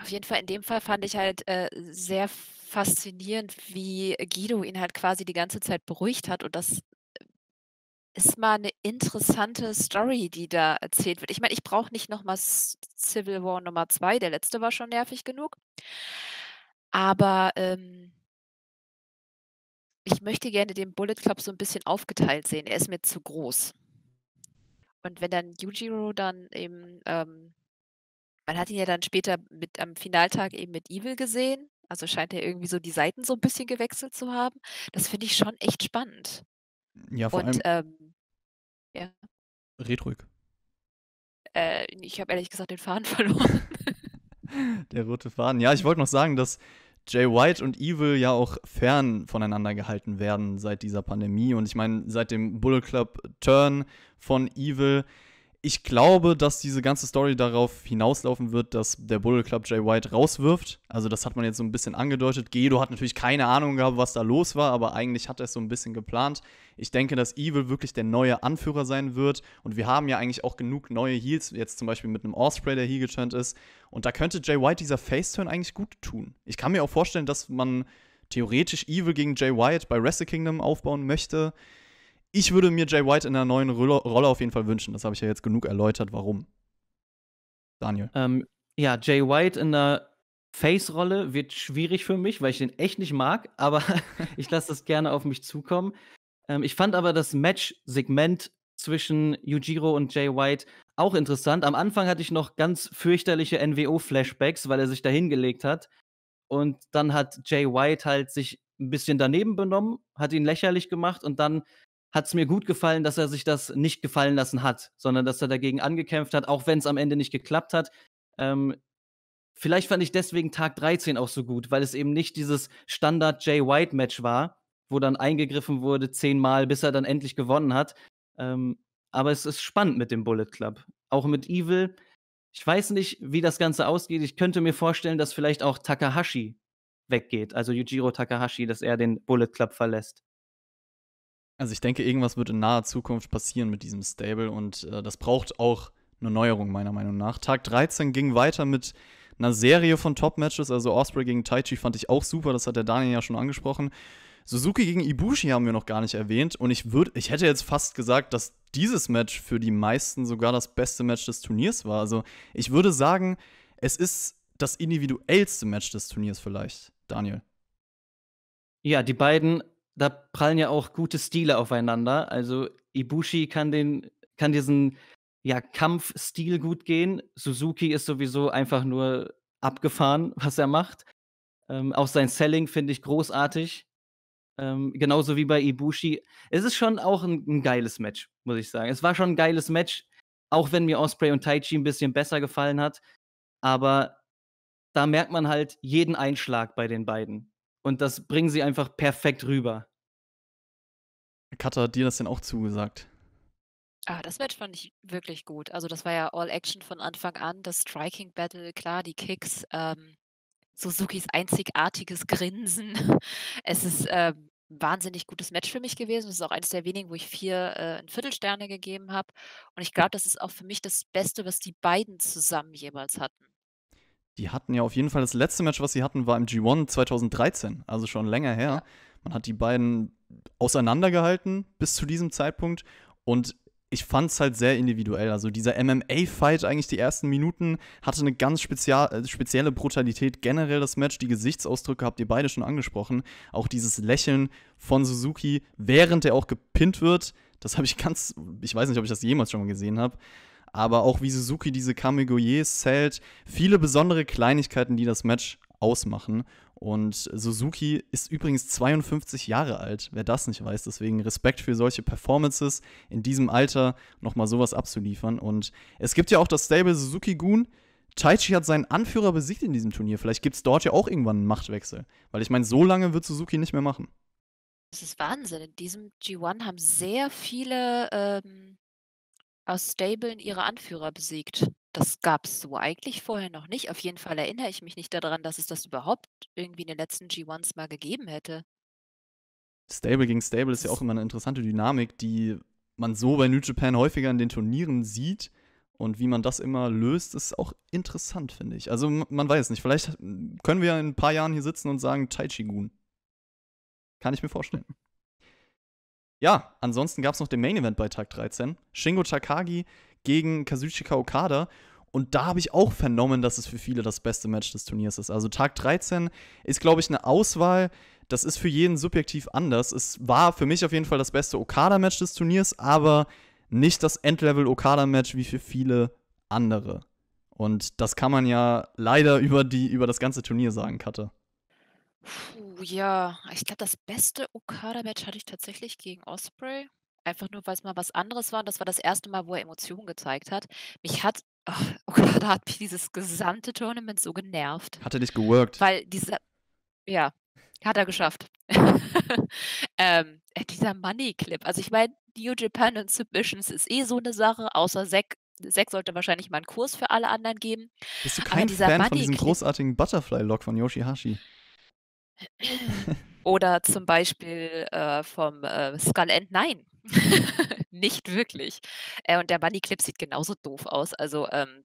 Auf jeden Fall, in dem Fall fand ich halt äh, sehr faszinierend, wie Guido ihn halt quasi die ganze Zeit beruhigt hat und das ist mal eine interessante Story, die da erzählt wird. Ich meine, ich brauche nicht nochmal Civil War Nummer 2, der letzte war schon nervig genug. Aber ähm, ich möchte gerne den Bullet Club so ein bisschen aufgeteilt sehen. Er ist mir zu groß. Und wenn dann Yujiro dann eben, ähm, man hat ihn ja dann später mit am Finaltag eben mit Evil gesehen, also scheint er irgendwie so die Seiten so ein bisschen gewechselt zu haben. Das finde ich schon echt spannend. Ja, vor Und, allem. Ähm, ja. Red ruhig. Äh, ich habe ehrlich gesagt den Faden verloren. Der rote Faden. Ja, ich wollte noch sagen, dass Jay White und Evil ja auch fern voneinander gehalten werden seit dieser Pandemie. Und ich meine, seit dem Bullet Club Turn von Evil ich glaube, dass diese ganze Story darauf hinauslaufen wird, dass der Bullet Club Jay White rauswirft. Also das hat man jetzt so ein bisschen angedeutet. Gedo hat natürlich keine Ahnung gehabt, was da los war, aber eigentlich hat er es so ein bisschen geplant. Ich denke, dass Evil wirklich der neue Anführer sein wird. Und wir haben ja eigentlich auch genug neue Heals, jetzt zum Beispiel mit einem Osprey, der hier geturnt ist. Und da könnte Jay White dieser Face-Turn eigentlich gut tun. Ich kann mir auch vorstellen, dass man theoretisch Evil gegen Jay White bei Wrestle Kingdom aufbauen möchte ich würde mir Jay White in einer neuen Rolle auf jeden Fall wünschen. Das habe ich ja jetzt genug erläutert, warum. Daniel. Ähm, ja, Jay White in einer Face-Rolle wird schwierig für mich, weil ich den echt nicht mag, aber ich lasse das gerne auf mich zukommen. Ähm, ich fand aber das Match-Segment zwischen Yujiro und Jay White auch interessant. Am Anfang hatte ich noch ganz fürchterliche NWO-Flashbacks, weil er sich da hingelegt hat. Und dann hat Jay White halt sich ein bisschen daneben benommen, hat ihn lächerlich gemacht und dann hat es mir gut gefallen, dass er sich das nicht gefallen lassen hat, sondern dass er dagegen angekämpft hat, auch wenn es am Ende nicht geklappt hat. Ähm, vielleicht fand ich deswegen Tag 13 auch so gut, weil es eben nicht dieses Standard Jay White Match war, wo dann eingegriffen wurde zehnmal, bis er dann endlich gewonnen hat. Ähm, aber es ist spannend mit dem Bullet Club, auch mit Evil. Ich weiß nicht, wie das Ganze ausgeht. Ich könnte mir vorstellen, dass vielleicht auch Takahashi weggeht, also Yujiro Takahashi, dass er den Bullet Club verlässt. Also ich denke, irgendwas wird in naher Zukunft passieren mit diesem Stable und äh, das braucht auch eine Neuerung meiner Meinung nach. Tag 13 ging weiter mit einer Serie von Top-Matches, also Osprey gegen Taichi fand ich auch super, das hat der Daniel ja schon angesprochen. Suzuki gegen Ibushi haben wir noch gar nicht erwähnt und ich würde, ich hätte jetzt fast gesagt, dass dieses Match für die meisten sogar das beste Match des Turniers war. Also ich würde sagen, es ist das individuellste Match des Turniers vielleicht, Daniel. Ja, die beiden da prallen ja auch gute Stile aufeinander. Also Ibushi kann den, kann diesen ja, Kampfstil gut gehen. Suzuki ist sowieso einfach nur abgefahren, was er macht. Ähm, auch sein Selling finde ich großartig. Ähm, genauso wie bei Ibushi. Es ist schon auch ein, ein, geiles Match, muss ich sagen. Es war schon ein geiles Match, auch wenn mir Osprey und Taichi ein bisschen besser gefallen hat. Aber da merkt man halt jeden Einschlag bei den beiden. Und das bringen sie einfach perfekt rüber. Katha hat dir das denn auch zugesagt? Ah, das Match fand ich wirklich gut. Also das war ja All Action von Anfang an, das Striking Battle, klar, die Kicks, ähm, Suzukis einzigartiges Grinsen. Es ist äh, ein wahnsinnig gutes Match für mich gewesen. Es ist auch eines der wenigen, wo ich vier äh, ein Viertelsterne gegeben habe. Und ich glaube, das ist auch für mich das Beste, was die beiden zusammen jemals hatten die hatten ja auf jeden Fall das letzte Match, was sie hatten, war im G1 2013, also schon länger her. Man hat die beiden auseinandergehalten bis zu diesem Zeitpunkt und ich fand es halt sehr individuell. Also dieser MMA-Fight, eigentlich die ersten Minuten, hatte eine ganz äh, spezielle Brutalität. Generell das Match, die Gesichtsausdrücke habt ihr beide schon angesprochen. Auch dieses Lächeln von Suzuki, während er auch gepinnt wird. Das habe ich ganz, ich weiß nicht, ob ich das jemals schon mal gesehen habe aber auch wie Suzuki diese Kamigoyes zählt. Viele besondere Kleinigkeiten, die das Match ausmachen. Und Suzuki ist übrigens 52 Jahre alt, wer das nicht weiß. Deswegen Respekt für solche Performances in diesem Alter nochmal sowas abzuliefern. Und es gibt ja auch das Stable Suzuki Goon. Taichi hat seinen Anführer besiegt in diesem Turnier. Vielleicht gibt es dort ja auch irgendwann einen Machtwechsel. Weil ich meine, so lange wird Suzuki nicht mehr machen. Das ist Wahnsinn. In diesem G1 haben sehr viele ähm, aus Stablen ihre Anführer besiegt. Das gab es so eigentlich vorher noch nicht. Auf jeden Fall erinnere ich mich nicht daran, dass es das überhaupt irgendwie in den letzten G1s mal gegeben hätte. Stable gegen Stable ist ja auch immer eine interessante Dynamik, die man so bei New Japan häufiger in den Turnieren sieht. Und wie man das immer löst, ist auch interessant, finde ich. Also man weiß nicht, vielleicht hm, können wir ja in ein paar Jahren hier sitzen und sagen Taichi-Gun. Kann ich mir vorstellen ja, ansonsten gab es noch den Main Event bei Tag 13. Shingo Takagi gegen Kazuchika Okada. Und da habe ich auch vernommen, dass es für viele das beste Match des Turniers ist. Also Tag 13 ist, glaube ich, eine Auswahl. Das ist für jeden subjektiv anders. Es war für mich auf jeden Fall das beste Okada-Match des Turniers, aber nicht das Endlevel-Okada-Match wie für viele andere. Und das kann man ja leider über, die, über das ganze Turnier sagen, Katte. Oh ja, ich glaube, das beste Okada-Match hatte ich tatsächlich gegen Osprey. Einfach nur, weil es mal was anderes war. Und das war das erste Mal, wo er Emotionen gezeigt hat. Mich hat, ach, Okada hat mich dieses gesamte Tournament so genervt. Hat er nicht geworkt? Weil dieser, ja, hat er geschafft. ähm, äh, dieser Money-Clip. Also ich meine, New Japan und Submissions ist eh so eine Sache, außer Zack. Sek sollte wahrscheinlich mal einen Kurs für alle anderen geben. Bist du kein Fan von diesem großartigen Butterfly-Lock von Yoshihashi? Oder zum Beispiel äh, vom äh, Skull End, nein, nicht wirklich. Äh, und der Bunny Clip sieht genauso doof aus. Also, ähm,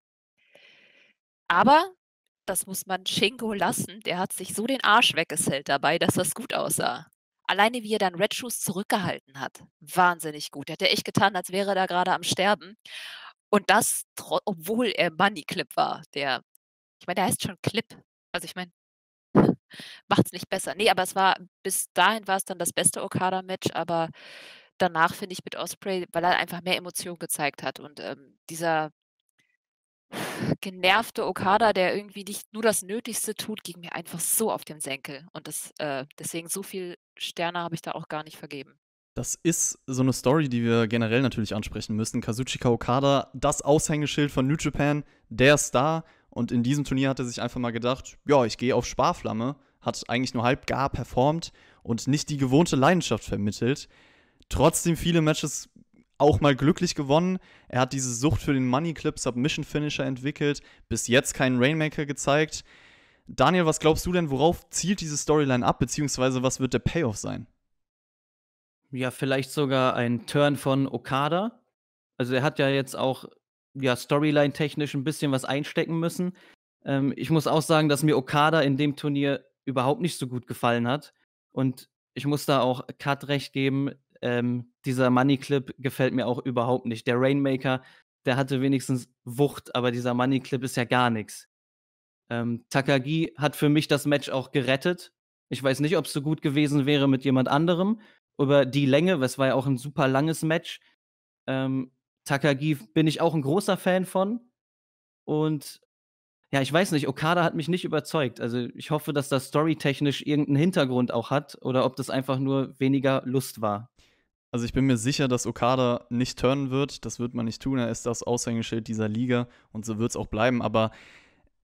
aber das muss man Shingo lassen. Der hat sich so den Arsch weggesellt dabei, dass das gut aussah. Alleine wie er dann Red Shoes zurückgehalten hat, wahnsinnig gut. Der hat er echt getan, als wäre er da gerade am Sterben. Und das, obwohl er Bunny Clip war. Der, ich meine, der heißt schon Clip. Also ich meine, macht es nicht besser. Nee, aber es war, bis dahin war es dann das beste Okada-Match, aber danach finde ich mit Osprey, weil er einfach mehr Emotionen gezeigt hat und ähm, dieser genervte Okada, der irgendwie nicht nur das Nötigste tut, ging mir einfach so auf den Senkel. Und das, äh, deswegen so viel Sterne habe ich da auch gar nicht vergeben. Das ist so eine Story, die wir generell natürlich ansprechen müssen. Kazuchika Okada, das Aushängeschild von New Japan, der Star, und in diesem Turnier hat er sich einfach mal gedacht, ja, ich gehe auf Sparflamme, hat eigentlich nur halb gar performt und nicht die gewohnte Leidenschaft vermittelt. Trotzdem viele Matches auch mal glücklich gewonnen. Er hat diese Sucht für den Money Clip Submission Finisher entwickelt, bis jetzt keinen Rainmaker gezeigt. Daniel, was glaubst du denn, worauf zielt diese Storyline ab, beziehungsweise was wird der Payoff sein? Ja, vielleicht sogar ein Turn von Okada. Also er hat ja jetzt auch ja, Storyline-technisch ein bisschen was einstecken müssen. Ähm, ich muss auch sagen, dass mir Okada in dem Turnier überhaupt nicht so gut gefallen hat. Und ich muss da auch Cut recht geben. Ähm, dieser Money Clip gefällt mir auch überhaupt nicht. Der Rainmaker, der hatte wenigstens Wucht, aber dieser Money Clip ist ja gar nichts. Ähm, Takagi hat für mich das Match auch gerettet. Ich weiß nicht, ob es so gut gewesen wäre mit jemand anderem. Über die Länge, es war ja auch ein super langes Match. Ähm, Takagi bin ich auch ein großer Fan von. Und ja, ich weiß nicht, Okada hat mich nicht überzeugt. Also ich hoffe, dass das storytechnisch irgendeinen Hintergrund auch hat oder ob das einfach nur weniger Lust war. Also ich bin mir sicher, dass Okada nicht turnen wird. Das wird man nicht tun. Er ist das Aushängeschild dieser Liga und so wird es auch bleiben. Aber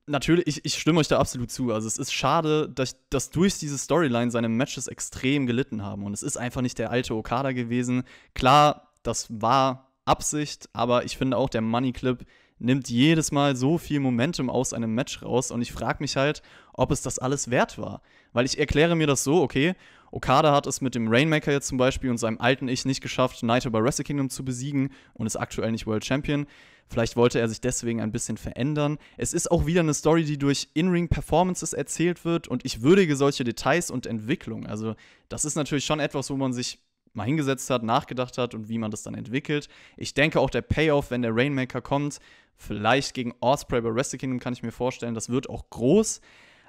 natürlich, ich, ich, stimme euch da absolut zu. Also es ist schade, dass, dass durch diese Storyline seine Matches extrem gelitten haben. Und es ist einfach nicht der alte Okada gewesen. Klar, das war Absicht, aber ich finde auch, der Money Clip nimmt jedes Mal so viel Momentum aus einem Match raus und ich frage mich halt, ob es das alles wert war. Weil ich erkläre mir das so, okay, Okada hat es mit dem Rainmaker jetzt zum Beispiel und seinem alten Ich nicht geschafft, Naito of Wrestle Kingdom zu besiegen und ist aktuell nicht World Champion. Vielleicht wollte er sich deswegen ein bisschen verändern. Es ist auch wieder eine Story, die durch In-Ring-Performances erzählt wird und ich würdige solche Details und Entwicklung. Also, das ist natürlich schon etwas, wo man sich mal hingesetzt hat, nachgedacht hat und wie man das dann entwickelt. Ich denke auch der Payoff, wenn der Rainmaker kommt, vielleicht gegen Osprey bei Wrestle Kingdom kann ich mir vorstellen, das wird auch groß.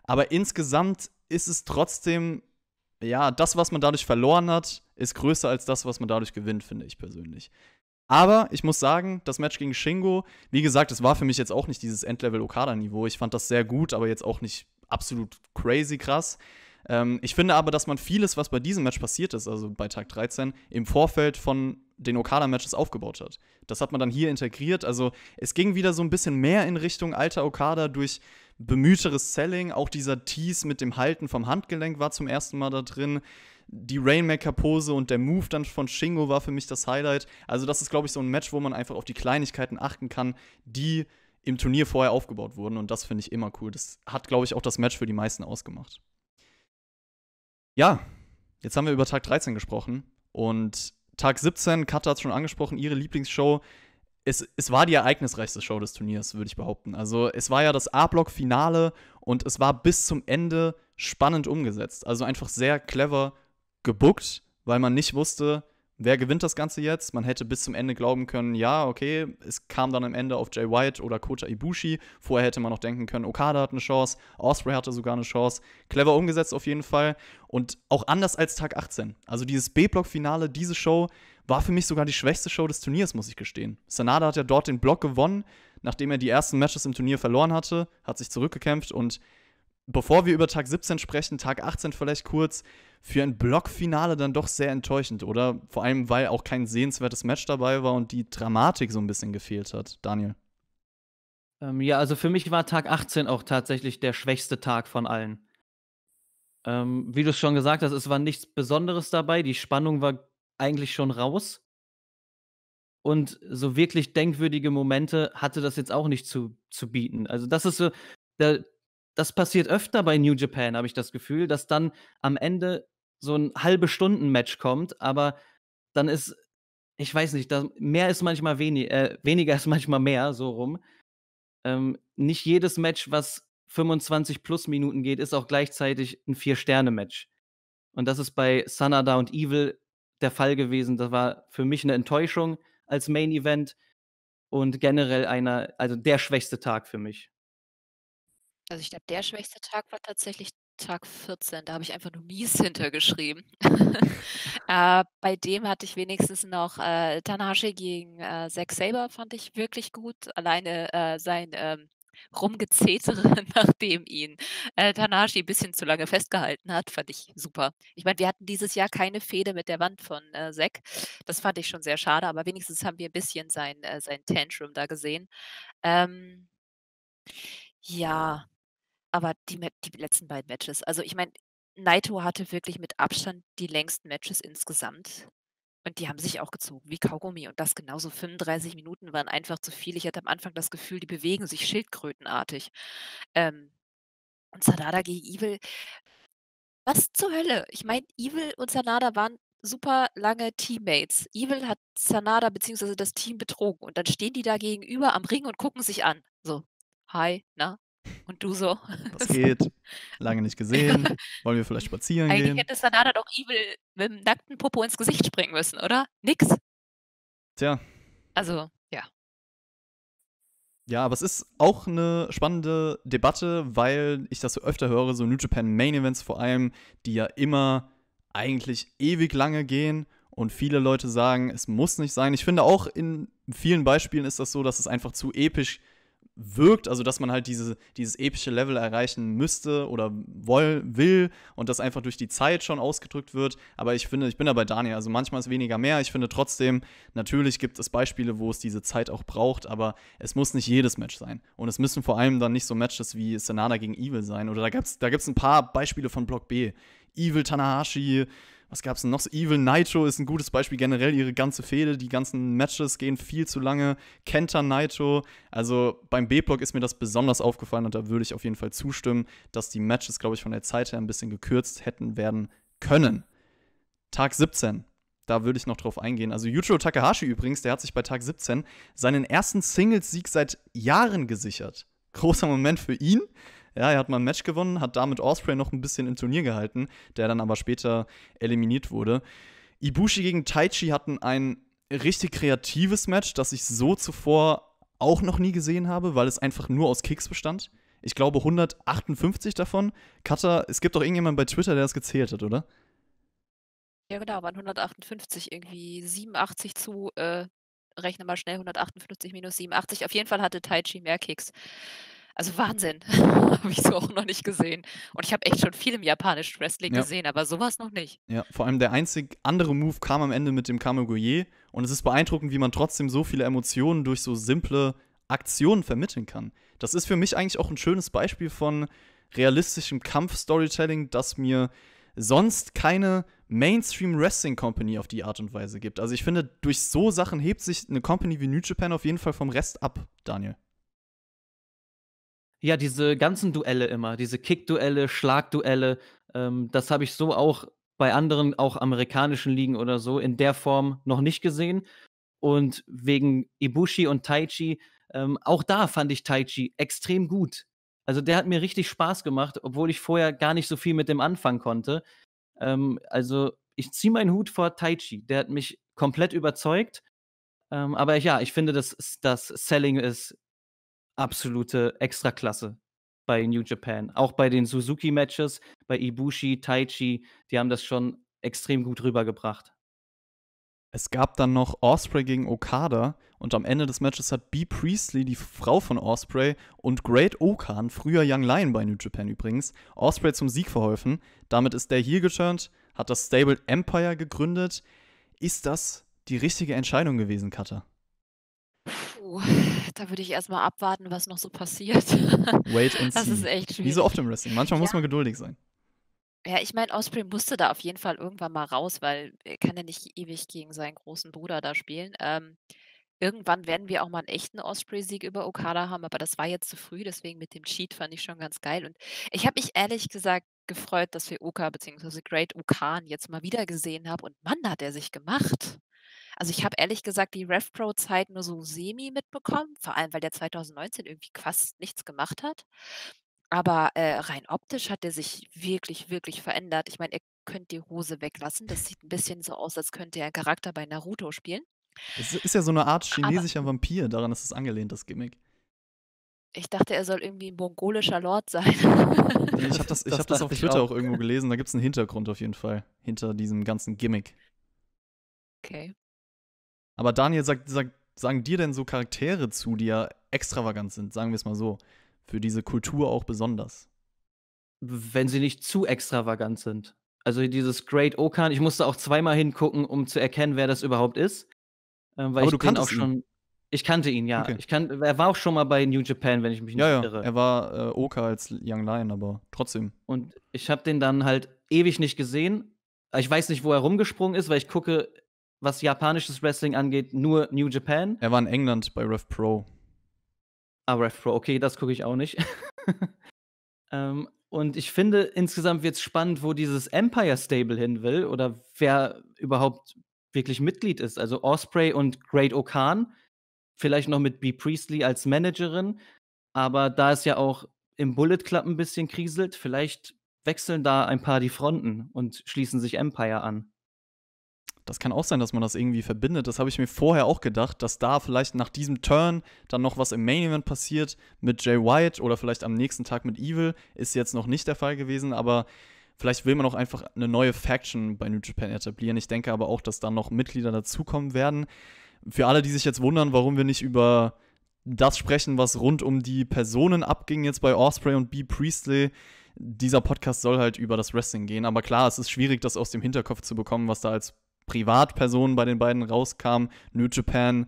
Aber insgesamt ist es trotzdem, ja, das, was man dadurch verloren hat, ist größer als das, was man dadurch gewinnt, finde ich persönlich. Aber ich muss sagen, das Match gegen Shingo, wie gesagt, es war für mich jetzt auch nicht dieses Endlevel-Okada-Niveau. Ich fand das sehr gut, aber jetzt auch nicht absolut crazy krass. Ähm, ich finde aber, dass man vieles, was bei diesem Match passiert ist, also bei Tag 13, im Vorfeld von den Okada-Matches aufgebaut hat. Das hat man dann hier integriert. Also es ging wieder so ein bisschen mehr in Richtung alter Okada durch bemühteres Selling. Auch dieser Tease mit dem Halten vom Handgelenk war zum ersten Mal da drin. Die Rainmaker-Pose und der Move dann von Shingo war für mich das Highlight. Also das ist, glaube ich, so ein Match, wo man einfach auf die Kleinigkeiten achten kann, die im Turnier vorher aufgebaut wurden. Und das finde ich immer cool. Das hat, glaube ich, auch das Match für die meisten ausgemacht. Ja, jetzt haben wir über Tag 13 gesprochen und Tag 17, Katja hat es schon angesprochen, ihre Lieblingsshow. Es, es war die ereignisreichste Show des Turniers, würde ich behaupten. Also es war ja das A-Block-Finale und es war bis zum Ende spannend umgesetzt. Also einfach sehr clever gebuckt, weil man nicht wusste, Wer gewinnt das Ganze jetzt? Man hätte bis zum Ende glauben können, ja, okay, es kam dann am Ende auf Jay White oder Kota Ibushi. Vorher hätte man noch denken können, Okada hat eine Chance, Osprey hatte sogar eine Chance. Clever umgesetzt auf jeden Fall und auch anders als Tag 18. Also dieses B-Block-Finale, diese Show war für mich sogar die schwächste Show des Turniers, muss ich gestehen. Sanada hat ja dort den Block gewonnen, nachdem er die ersten Matches im Turnier verloren hatte, hat sich zurückgekämpft und bevor wir über Tag 17 sprechen, Tag 18 vielleicht kurz, für ein Blockfinale dann doch sehr enttäuschend, oder? Vor allem, weil auch kein sehenswertes Match dabei war und die Dramatik so ein bisschen gefehlt hat. Daniel. Ähm, ja, also für mich war Tag 18 auch tatsächlich der schwächste Tag von allen. Ähm, wie du es schon gesagt hast, es war nichts Besonderes dabei. Die Spannung war eigentlich schon raus. Und so wirklich denkwürdige Momente hatte das jetzt auch nicht zu, zu bieten. Also, das ist so, der, das passiert öfter bei New Japan, habe ich das Gefühl, dass dann am Ende so ein halbe Stunden Match kommt, aber dann ist, ich weiß nicht, das, mehr ist manchmal wenig, äh, weniger ist manchmal mehr, so rum. Ähm, nicht jedes Match, was 25 plus Minuten geht, ist auch gleichzeitig ein Vier-Sterne-Match. Und das ist bei Sanada und Evil der Fall gewesen. Das war für mich eine Enttäuschung als Main Event und generell einer, also der schwächste Tag für mich. Also ich glaube, der schwächste Tag war tatsächlich Tag 14. Da habe ich einfach nur mies hintergeschrieben. äh, bei dem hatte ich wenigstens noch äh, Tanahashi gegen äh, Zack Saber, fand ich wirklich gut. Alleine äh, sein ähm, Rumgezetere, nachdem ihn äh, Tanahashi ein bisschen zu lange festgehalten hat, fand ich super. Ich meine, wir hatten dieses Jahr keine Fehde mit der Wand von äh, Zack. Das fand ich schon sehr schade, aber wenigstens haben wir ein bisschen sein, äh, sein Tantrum da gesehen. Ähm, ja, aber die, die letzten beiden Matches, also ich meine, Naito hatte wirklich mit Abstand die längsten Matches insgesamt. Und die haben sich auch gezogen wie Kaugummi. Und das genauso 35 Minuten waren einfach zu viel. Ich hatte am Anfang das Gefühl, die bewegen sich schildkrötenartig. Ähm, und Sanada gegen Evil. Was zur Hölle? Ich meine, Evil und Sanada waren super lange Teammates. Evil hat Sanada bzw. das Team betrogen. Und dann stehen die da gegenüber am Ring und gucken sich an. So, hi, na, und du so. Was geht? Lange nicht gesehen. Wollen wir vielleicht spazieren Eigentlich gehen? Eigentlich hätte Sanada doch Evil mit dem nackten Popo ins Gesicht springen müssen, oder? Nix. Tja. Also, ja. Ja, aber es ist auch eine spannende Debatte, weil ich das so öfter höre, so New Japan Main Events vor allem, die ja immer eigentlich ewig lange gehen und viele Leute sagen, es muss nicht sein. Ich finde auch in vielen Beispielen ist das so, dass es einfach zu episch ist wirkt, also dass man halt diese, dieses epische Level erreichen müsste oder woll, will und das einfach durch die Zeit schon ausgedrückt wird. Aber ich finde, ich bin da bei Daniel, also manchmal ist weniger mehr. Ich finde trotzdem, natürlich gibt es Beispiele, wo es diese Zeit auch braucht, aber es muss nicht jedes Match sein. Und es müssen vor allem dann nicht so Matches wie Senada gegen Evil sein. Oder da gibt es da gibt's ein paar Beispiele von Block B. Evil Tanahashi, was gab es denn noch? Evil Nitro ist ein gutes Beispiel, generell ihre ganze Fehde. Die ganzen Matches gehen viel zu lange. Kenta Nitro. Also beim B-Block ist mir das besonders aufgefallen und da würde ich auf jeden Fall zustimmen, dass die Matches, glaube ich, von der Zeit her ein bisschen gekürzt hätten werden können. Tag 17. Da würde ich noch drauf eingehen. Also Yujiro Takahashi übrigens, der hat sich bei Tag 17 seinen ersten Singles-Sieg seit Jahren gesichert. Großer Moment für ihn. Ja, er hat mal ein Match gewonnen, hat damit Osprey noch ein bisschen im Turnier gehalten, der dann aber später eliminiert wurde. Ibushi gegen Taichi hatten ein richtig kreatives Match, das ich so zuvor auch noch nie gesehen habe, weil es einfach nur aus Kicks bestand. Ich glaube 158 davon. Cutter, es gibt doch irgendjemanden bei Twitter, der das gezählt hat, oder? Ja, genau, waren 158 irgendwie 87 zu, äh, rechne mal schnell 158 minus 87. Auf jeden Fall hatte Taichi mehr Kicks. Also Wahnsinn, mhm. habe ich so auch noch nicht gesehen. Und ich habe echt schon viel im japanischen Wrestling ja. gesehen, aber sowas noch nicht. Ja, vor allem der einzig andere Move kam am Ende mit dem Kamegoye. Und es ist beeindruckend, wie man trotzdem so viele Emotionen durch so simple Aktionen vermitteln kann. Das ist für mich eigentlich auch ein schönes Beispiel von realistischem Kampf-Storytelling, das mir sonst keine Mainstream Wrestling Company auf die Art und Weise gibt. Also ich finde, durch so Sachen hebt sich eine Company wie New Japan auf jeden Fall vom Rest ab, Daniel. Ja, diese ganzen Duelle immer, diese Kick-Duelle, Schlag-Duelle, ähm, das habe ich so auch bei anderen, auch amerikanischen Ligen oder so, in der Form noch nicht gesehen. Und wegen Ibushi und Taichi, ähm, auch da fand ich Taichi extrem gut. Also der hat mir richtig Spaß gemacht, obwohl ich vorher gar nicht so viel mit dem anfangen konnte. Ähm, also ich ziehe meinen Hut vor Taichi. Der hat mich komplett überzeugt. Ähm, aber ja, ich finde, das, das Selling ist absolute Extraklasse bei New Japan. Auch bei den Suzuki-Matches, bei Ibushi, Taichi, die haben das schon extrem gut rübergebracht. Es gab dann noch Osprey gegen Okada und am Ende des Matches hat B. Priestley, die Frau von Osprey und Great Okan, früher Young Lion bei New Japan übrigens, Osprey zum Sieg verholfen. Damit ist der hier geturnt, hat das Stable Empire gegründet. Ist das die richtige Entscheidung gewesen, Kata? Oh da würde ich erstmal abwarten, was noch so passiert. Wait and see. Das ist echt schwierig. Wie so oft im Wrestling. Manchmal ja. muss man geduldig sein. Ja, ich meine, Osprey musste da auf jeden Fall irgendwann mal raus, weil er kann ja nicht ewig gegen seinen großen Bruder da spielen. Ähm, irgendwann werden wir auch mal einen echten Osprey-Sieg über Okada haben, aber das war jetzt zu früh, deswegen mit dem Cheat fand ich schon ganz geil. Und ich habe mich ehrlich gesagt gefreut, dass wir Uka bzw. Great Ukan jetzt mal wieder gesehen haben. Und Mann, hat er sich gemacht. Also ich habe ehrlich gesagt die RevPro-Zeit nur so semi mitbekommen, vor allem weil der 2019 irgendwie fast nichts gemacht hat. Aber äh, rein optisch hat er sich wirklich, wirklich verändert. Ich meine, er könnte die Hose weglassen. Das sieht ein bisschen so aus, als könnte er einen Charakter bei Naruto spielen. Es ist ja so eine Art chinesischer Aber, Vampir, daran ist es angelehnt, das Gimmick. Ich dachte, er soll irgendwie ein mongolischer Lord sein. ich habe das, ich das hab das auf Twitter auch. auch irgendwo gelesen. Da gibt es einen Hintergrund auf jeden Fall. Hinter diesem ganzen Gimmick. Okay. Aber Daniel, sagt, sagt, sagen dir denn so Charaktere zu, die ja extravagant sind, sagen wir es mal so, für diese Kultur auch besonders? Wenn sie nicht zu extravagant sind. Also dieses Great Okan, ich musste auch zweimal hingucken, um zu erkennen, wer das überhaupt ist. Ähm, weil Aber ich du kannst auch schon. Ihn. Ich kannte ihn, ja. Okay. Ich kan er war auch schon mal bei New Japan, wenn ich mich nicht ja, ja. irre. Er war äh, Oka als Young Lion, aber trotzdem. Und ich habe den dann halt ewig nicht gesehen. Ich weiß nicht, wo er rumgesprungen ist, weil ich gucke, was japanisches Wrestling angeht, nur New Japan. Er war in England bei Rev Pro. Ah, Rev Pro, okay, das gucke ich auch nicht. ähm, und ich finde, insgesamt wird es spannend, wo dieses Empire Stable hin will oder wer überhaupt wirklich Mitglied ist. Also Osprey und Great Okan vielleicht noch mit B. Priestley als Managerin, aber da es ja auch im Bullet Club ein bisschen kriselt, vielleicht wechseln da ein paar die Fronten und schließen sich Empire an. Das kann auch sein, dass man das irgendwie verbindet. Das habe ich mir vorher auch gedacht, dass da vielleicht nach diesem Turn dann noch was im Main Event passiert mit Jay White oder vielleicht am nächsten Tag mit Evil. Ist jetzt noch nicht der Fall gewesen, aber vielleicht will man auch einfach eine neue Faction bei New Japan etablieren. Ich denke aber auch, dass da noch Mitglieder dazukommen werden für alle, die sich jetzt wundern, warum wir nicht über das sprechen, was rund um die Personen abging jetzt bei Osprey und B. Priestley. Dieser Podcast soll halt über das Wrestling gehen. Aber klar, es ist schwierig, das aus dem Hinterkopf zu bekommen, was da als Privatpersonen bei den beiden rauskam. New Japan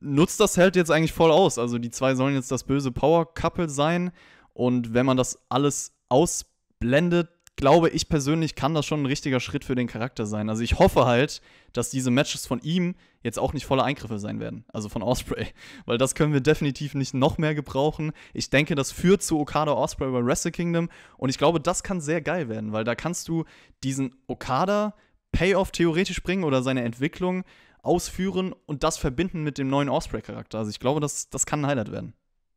nutzt das Held jetzt eigentlich voll aus. Also die zwei sollen jetzt das böse Power-Couple sein. Und wenn man das alles ausblendet, glaube ich persönlich, kann das schon ein richtiger Schritt für den Charakter sein. Also ich hoffe halt, dass diese Matches von ihm jetzt auch nicht voller Eingriffe sein werden, also von Osprey, weil das können wir definitiv nicht noch mehr gebrauchen. Ich denke, das führt zu Okada Osprey bei Wrestle Kingdom und ich glaube, das kann sehr geil werden, weil da kannst du diesen Okada Payoff theoretisch bringen oder seine Entwicklung ausführen und das verbinden mit dem neuen Osprey Charakter. Also ich glaube, das das kann ein Highlight werden.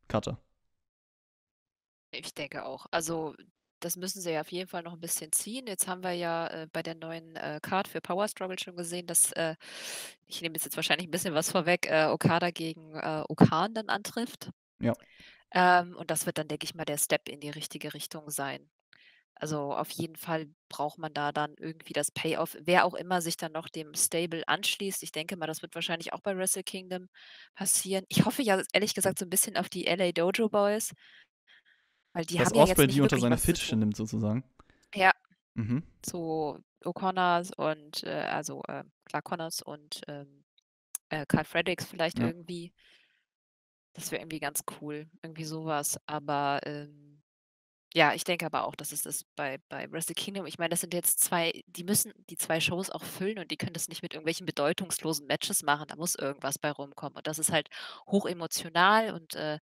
Karte. Ich denke auch. Also das müssen sie ja auf jeden Fall noch ein bisschen ziehen. Jetzt haben wir ja äh, bei der neuen äh, Card für Power Struggle schon gesehen, dass äh, ich nehme jetzt, wahrscheinlich ein bisschen was vorweg, äh, Okada gegen äh, Okan dann antrifft. Ja. Ähm, und das wird dann, denke ich mal, der Step in die richtige Richtung sein. Also auf jeden Fall braucht man da dann irgendwie das Payoff. Wer auch immer sich dann noch dem Stable anschließt, ich denke mal, das wird wahrscheinlich auch bei Wrestle Kingdom passieren. Ich hoffe ja ehrlich gesagt so ein bisschen auf die LA Dojo Boys, weil die Dass haben ja jetzt die unter seine Fittiche nimmt, sozusagen. Ja. Mhm. So O'Connors und, äh, also äh, klar, Connors und ähm, äh, Carl Fredericks vielleicht ja. irgendwie. Das wäre irgendwie ganz cool. Irgendwie sowas. Aber ähm, ja, ich denke aber auch, dass es das bei, bei Wrestle Kingdom, ich meine, das sind jetzt zwei, die müssen die zwei Shows auch füllen und die können das nicht mit irgendwelchen bedeutungslosen Matches machen. Da muss irgendwas bei rumkommen. Und das ist halt hochemotional und äh,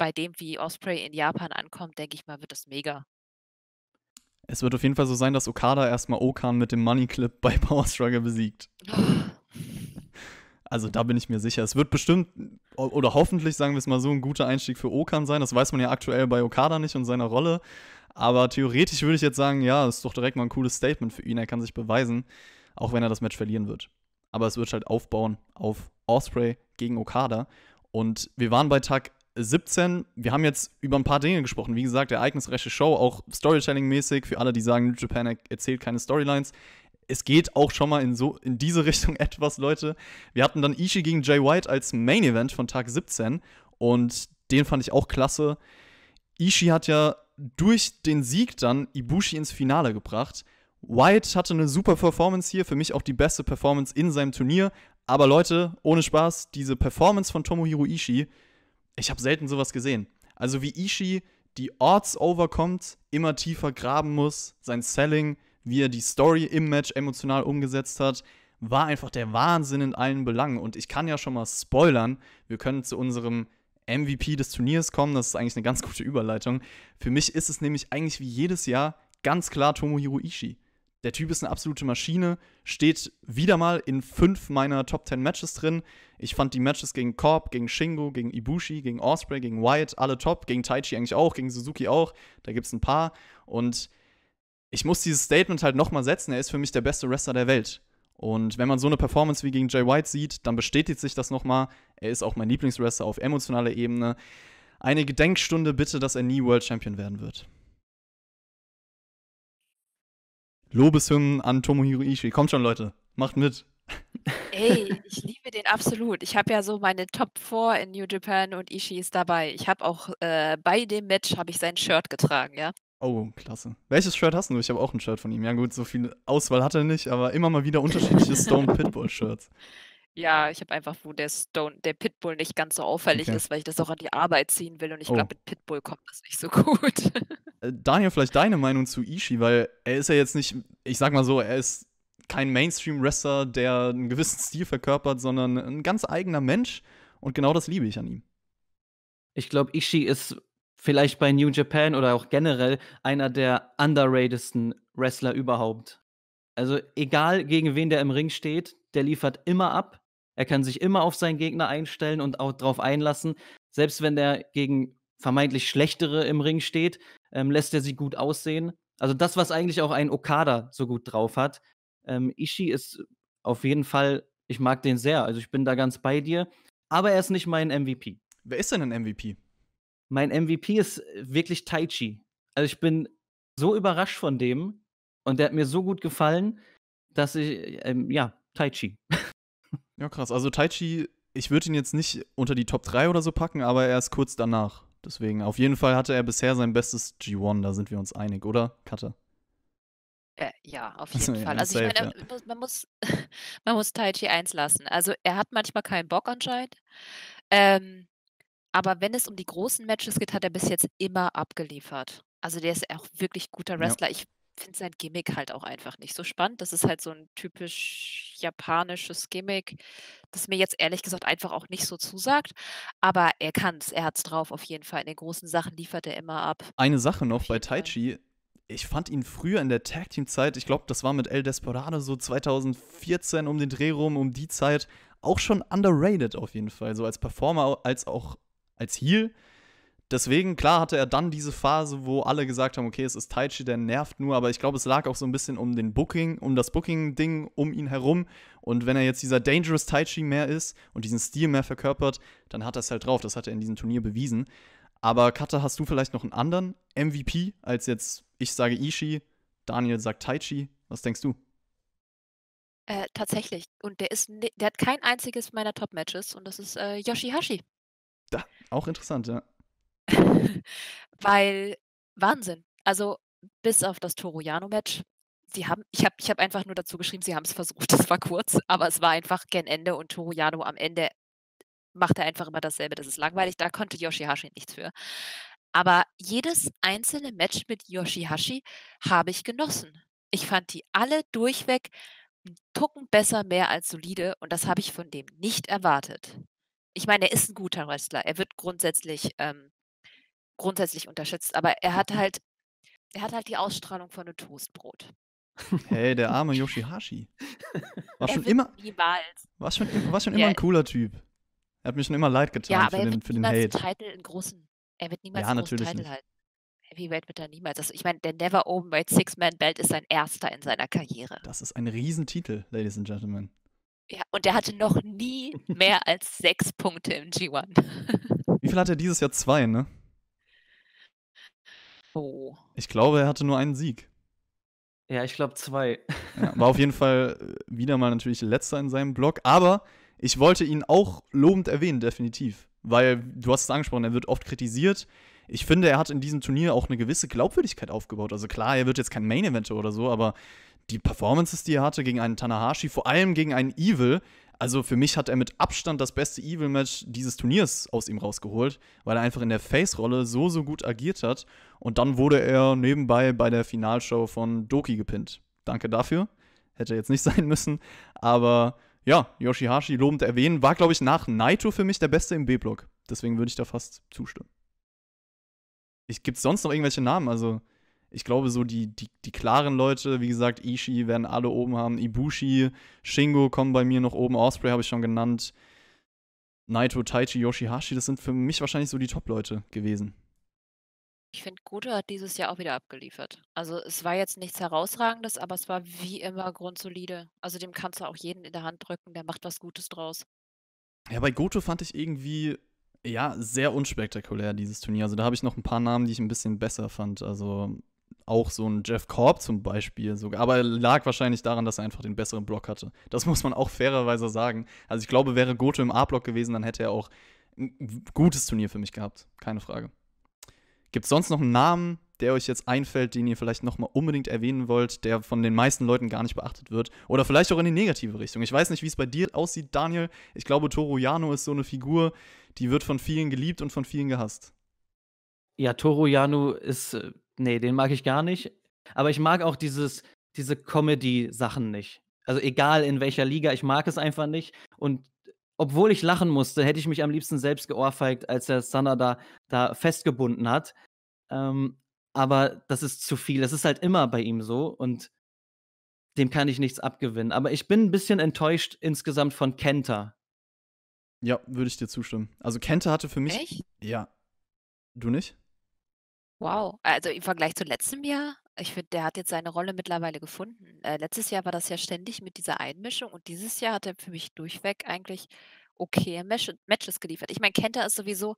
bei dem, wie Osprey in Japan ankommt, denke ich mal, wird das mega. Es wird auf jeden Fall so sein, dass Okada erstmal Okan mit dem Money Clip bei Power Struggle besiegt. also da bin ich mir sicher. Es wird bestimmt oder hoffentlich, sagen wir es mal so, ein guter Einstieg für Okan sein. Das weiß man ja aktuell bei Okada nicht und seiner Rolle. Aber theoretisch würde ich jetzt sagen, ja, das ist doch direkt mal ein cooles Statement für ihn. Er kann sich beweisen, auch wenn er das Match verlieren wird. Aber es wird halt aufbauen auf Osprey gegen Okada. Und wir waren bei Tag 17, wir haben jetzt über ein paar Dinge gesprochen. Wie gesagt, ereignisreiche Show, auch Storytelling-mäßig, für alle, die sagen, New Japan erzählt keine Storylines. Es geht auch schon mal in, so, in diese Richtung etwas, Leute. Wir hatten dann Ishii gegen Jay White als Main-Event von Tag 17 und den fand ich auch klasse. Ishii hat ja durch den Sieg dann Ibushi ins Finale gebracht. White hatte eine super Performance hier, für mich auch die beste Performance in seinem Turnier. Aber Leute, ohne Spaß, diese Performance von Tomohiro Ishii ich habe selten sowas gesehen. Also wie Ishii die Odds overkommt, immer tiefer graben muss, sein Selling, wie er die Story im Match emotional umgesetzt hat, war einfach der Wahnsinn in allen Belangen. Und ich kann ja schon mal spoilern, wir können zu unserem MVP des Turniers kommen. Das ist eigentlich eine ganz gute Überleitung. Für mich ist es nämlich eigentlich wie jedes Jahr ganz klar Tomohiro Ishii. Der Typ ist eine absolute Maschine, steht wieder mal in fünf meiner Top 10 Matches drin. Ich fand die Matches gegen Korb, gegen Shingo, gegen Ibushi, gegen Osprey, gegen White alle top, gegen Taichi eigentlich auch, gegen Suzuki auch. Da gibt es ein paar. Und ich muss dieses Statement halt nochmal setzen. Er ist für mich der beste Wrestler der Welt. Und wenn man so eine Performance wie gegen Jay White sieht, dann bestätigt sich das nochmal. Er ist auch mein Lieblingswrestler auf emotionaler Ebene. Eine Gedenkstunde bitte, dass er nie World Champion werden wird. Lobeshymnen an Tomohiro Ishii. Kommt schon, Leute, macht mit. Ey, ich liebe den absolut. Ich habe ja so meine Top 4 in New Japan und Ishii ist dabei. Ich habe auch äh, bei dem Match habe ich sein Shirt getragen, ja. Oh, klasse. Welches Shirt hast du? Ich habe auch ein Shirt von ihm. Ja gut, so viel Auswahl hat er nicht, aber immer mal wieder unterschiedliche Stone Pitbull Shirts. Ja, ich habe einfach, wo der Stone, der Pitbull nicht ganz so auffällig okay. ist, weil ich das auch an die Arbeit ziehen will und ich oh. glaube, mit Pitbull kommt das nicht so gut. Daniel, vielleicht deine Meinung zu Ishii, weil er ist ja jetzt nicht, ich sag mal so, er ist kein Mainstream-Wrestler, der einen gewissen Stil verkörpert, sondern ein ganz eigener Mensch. Und genau das liebe ich an ihm. Ich glaube, Ishii ist vielleicht bei New Japan oder auch generell einer der underratedsten Wrestler überhaupt. Also egal gegen wen der im Ring steht, der liefert immer ab. Er kann sich immer auf seinen Gegner einstellen und auch drauf einlassen. Selbst wenn der gegen vermeintlich schlechtere im Ring steht, ähm, lässt er sie gut aussehen. Also das, was eigentlich auch ein Okada so gut drauf hat. Ähm, Ishii ist auf jeden Fall, ich mag den sehr. Also ich bin da ganz bei dir. Aber er ist nicht mein MVP. Wer ist denn ein MVP? Mein MVP ist äh, wirklich Taichi. Also ich bin so überrascht von dem und der hat mir so gut gefallen, dass ich, ähm, ja, Taichi. Ja, krass. Also Taichi, ich würde ihn jetzt nicht unter die Top 3 oder so packen, aber er ist kurz danach. Deswegen, auf jeden Fall hatte er bisher sein bestes G1, da sind wir uns einig, oder, Katte? Äh, ja, auf jeden Fall. Also safe, ich meine, ja. man muss, man muss Tai Chi 1 lassen. Also er hat manchmal keinen Bock anscheinend. Ähm, aber wenn es um die großen Matches geht, hat er bis jetzt immer abgeliefert. Also der ist auch wirklich guter Wrestler. Ja. Ich finde sein Gimmick halt auch einfach nicht so spannend. Das ist halt so ein typisch japanisches Gimmick, das mir jetzt ehrlich gesagt einfach auch nicht so zusagt. Aber er kann es, er hat es drauf auf jeden Fall. In den großen Sachen liefert er immer ab. Eine Sache noch bei Taichi. Ich fand ihn früher in der Tag Team Zeit, ich glaube, das war mit El Desperado so 2014 um den Dreh rum, um die Zeit, auch schon underrated auf jeden Fall. So als Performer, als auch als Heel Deswegen, klar, hatte er dann diese Phase, wo alle gesagt haben, okay, es ist Taichi, der nervt nur, aber ich glaube, es lag auch so ein bisschen um den Booking, um das Booking-Ding um ihn herum. Und wenn er jetzt dieser Dangerous Taichi mehr ist und diesen Stil mehr verkörpert, dann hat er es halt drauf. Das hat er in diesem Turnier bewiesen. Aber Kata, hast du vielleicht noch einen anderen MVP als jetzt, ich sage Ishii, Daniel sagt Taichi? Was denkst du? Äh, tatsächlich. Und der ist, der hat kein einziges meiner Top-Matches und das ist äh, Yoshihashi. Da, auch interessant, ja. Weil Wahnsinn. Also bis auf das Toro-Jano-Match, sie haben, ich habe ich hab einfach nur dazu geschrieben, sie haben es versucht, es war kurz, aber es war einfach gen Ende und Toro-Jano am Ende macht er einfach immer dasselbe, das ist langweilig, da konnte Yoshihashi nichts für. Aber jedes einzelne Match mit Yoshihashi habe ich genossen. Ich fand die alle durchweg einen Tucken besser, mehr als solide und das habe ich von dem nicht erwartet. Ich meine, er ist ein guter Wrestler. Er wird grundsätzlich ähm, grundsätzlich unterschätzt, aber er hat mhm. halt, er hat halt die Ausstrahlung von einem Toastbrot. Hey, der arme Yoshihashi. War schon immer. Niemals. War schon, war schon immer ja. ein cooler Typ. Er hat mir schon immer leid getan ja, aber für, er den, für den Hate. Titel in großen, er wird niemals ja, einen großen Titel nicht. halten. Heavyweight wird er niemals. Also ich meine, der Never Openweight Six-Man-Belt ist sein erster in seiner Karriere. Das ist ein Riesentitel, Ladies and Gentlemen. Ja, und er hatte noch nie mehr als sechs Punkte im G1. Wie viel hat er dieses Jahr? Zwei, ne? Oh. Ich glaube, er hatte nur einen Sieg. Ja, ich glaube zwei. Ja, war auf jeden Fall äh, wieder mal natürlich letzter in seinem Blog, aber ich wollte ihn auch lobend erwähnen, definitiv. Weil du hast es angesprochen, er wird oft kritisiert. Ich finde, er hat in diesem Turnier auch eine gewisse Glaubwürdigkeit aufgebaut. Also klar, er wird jetzt kein Main-Event oder so, aber die Performances, die er hatte gegen einen Tanahashi, vor allem gegen einen Evil, also für mich hat er mit Abstand das beste Evil-Match dieses Turniers aus ihm rausgeholt, weil er einfach in der Face-Rolle so, so gut agiert hat. Und dann wurde er nebenbei bei der Finalshow von Doki gepinnt. Danke dafür. Hätte jetzt nicht sein müssen. Aber ja, Yoshihashi lobend erwähnen, war, glaube ich, nach Naito für mich der beste im B-Block. Deswegen würde ich da fast zustimmen. Gibt es sonst noch irgendwelche Namen? Also, ich glaube, so die, die, die klaren Leute, wie gesagt, Ishii werden alle oben haben, Ibushi, Shingo kommen bei mir noch oben, Osprey habe ich schon genannt, Naito, Taichi, Yoshihashi, das sind für mich wahrscheinlich so die Top-Leute gewesen. Ich finde, Gute hat dieses Jahr auch wieder abgeliefert. Also es war jetzt nichts herausragendes, aber es war wie immer grundsolide. Also dem kannst du auch jeden in der Hand drücken, der macht was Gutes draus. Ja, bei Goto fand ich irgendwie, ja, sehr unspektakulär dieses Turnier. Also da habe ich noch ein paar Namen, die ich ein bisschen besser fand. Also auch so ein Jeff Korb zum Beispiel sogar. Aber lag wahrscheinlich daran, dass er einfach den besseren Block hatte. Das muss man auch fairerweise sagen. Also ich glaube, wäre Goto im A-Block gewesen, dann hätte er auch ein gutes Turnier für mich gehabt. Keine Frage. Gibt es sonst noch einen Namen, der euch jetzt einfällt, den ihr vielleicht nochmal unbedingt erwähnen wollt, der von den meisten Leuten gar nicht beachtet wird? Oder vielleicht auch in die negative Richtung. Ich weiß nicht, wie es bei dir aussieht, Daniel. Ich glaube, Toru Jano ist so eine Figur, die wird von vielen geliebt und von vielen gehasst. Ja, Toru Janu ist äh, nee, den mag ich gar nicht. Aber ich mag auch dieses, diese Comedy-Sachen nicht. Also egal in welcher Liga, ich mag es einfach nicht. Und obwohl ich lachen musste, hätte ich mich am liebsten selbst geohrfeigt, als der Sanna da, da festgebunden hat. Ähm, aber das ist zu viel. Das ist halt immer bei ihm so und dem kann ich nichts abgewinnen. Aber ich bin ein bisschen enttäuscht insgesamt von Kenta. Ja, würde ich dir zustimmen. Also Kenta hatte für mich. Echt? Ja. Du nicht? Wow, also im Vergleich zu letztem Jahr? Ich finde, der hat jetzt seine Rolle mittlerweile gefunden. Äh, letztes Jahr war das ja ständig mit dieser Einmischung und dieses Jahr hat er für mich durchweg eigentlich okay Matches geliefert. Ich meine, Kenta ist sowieso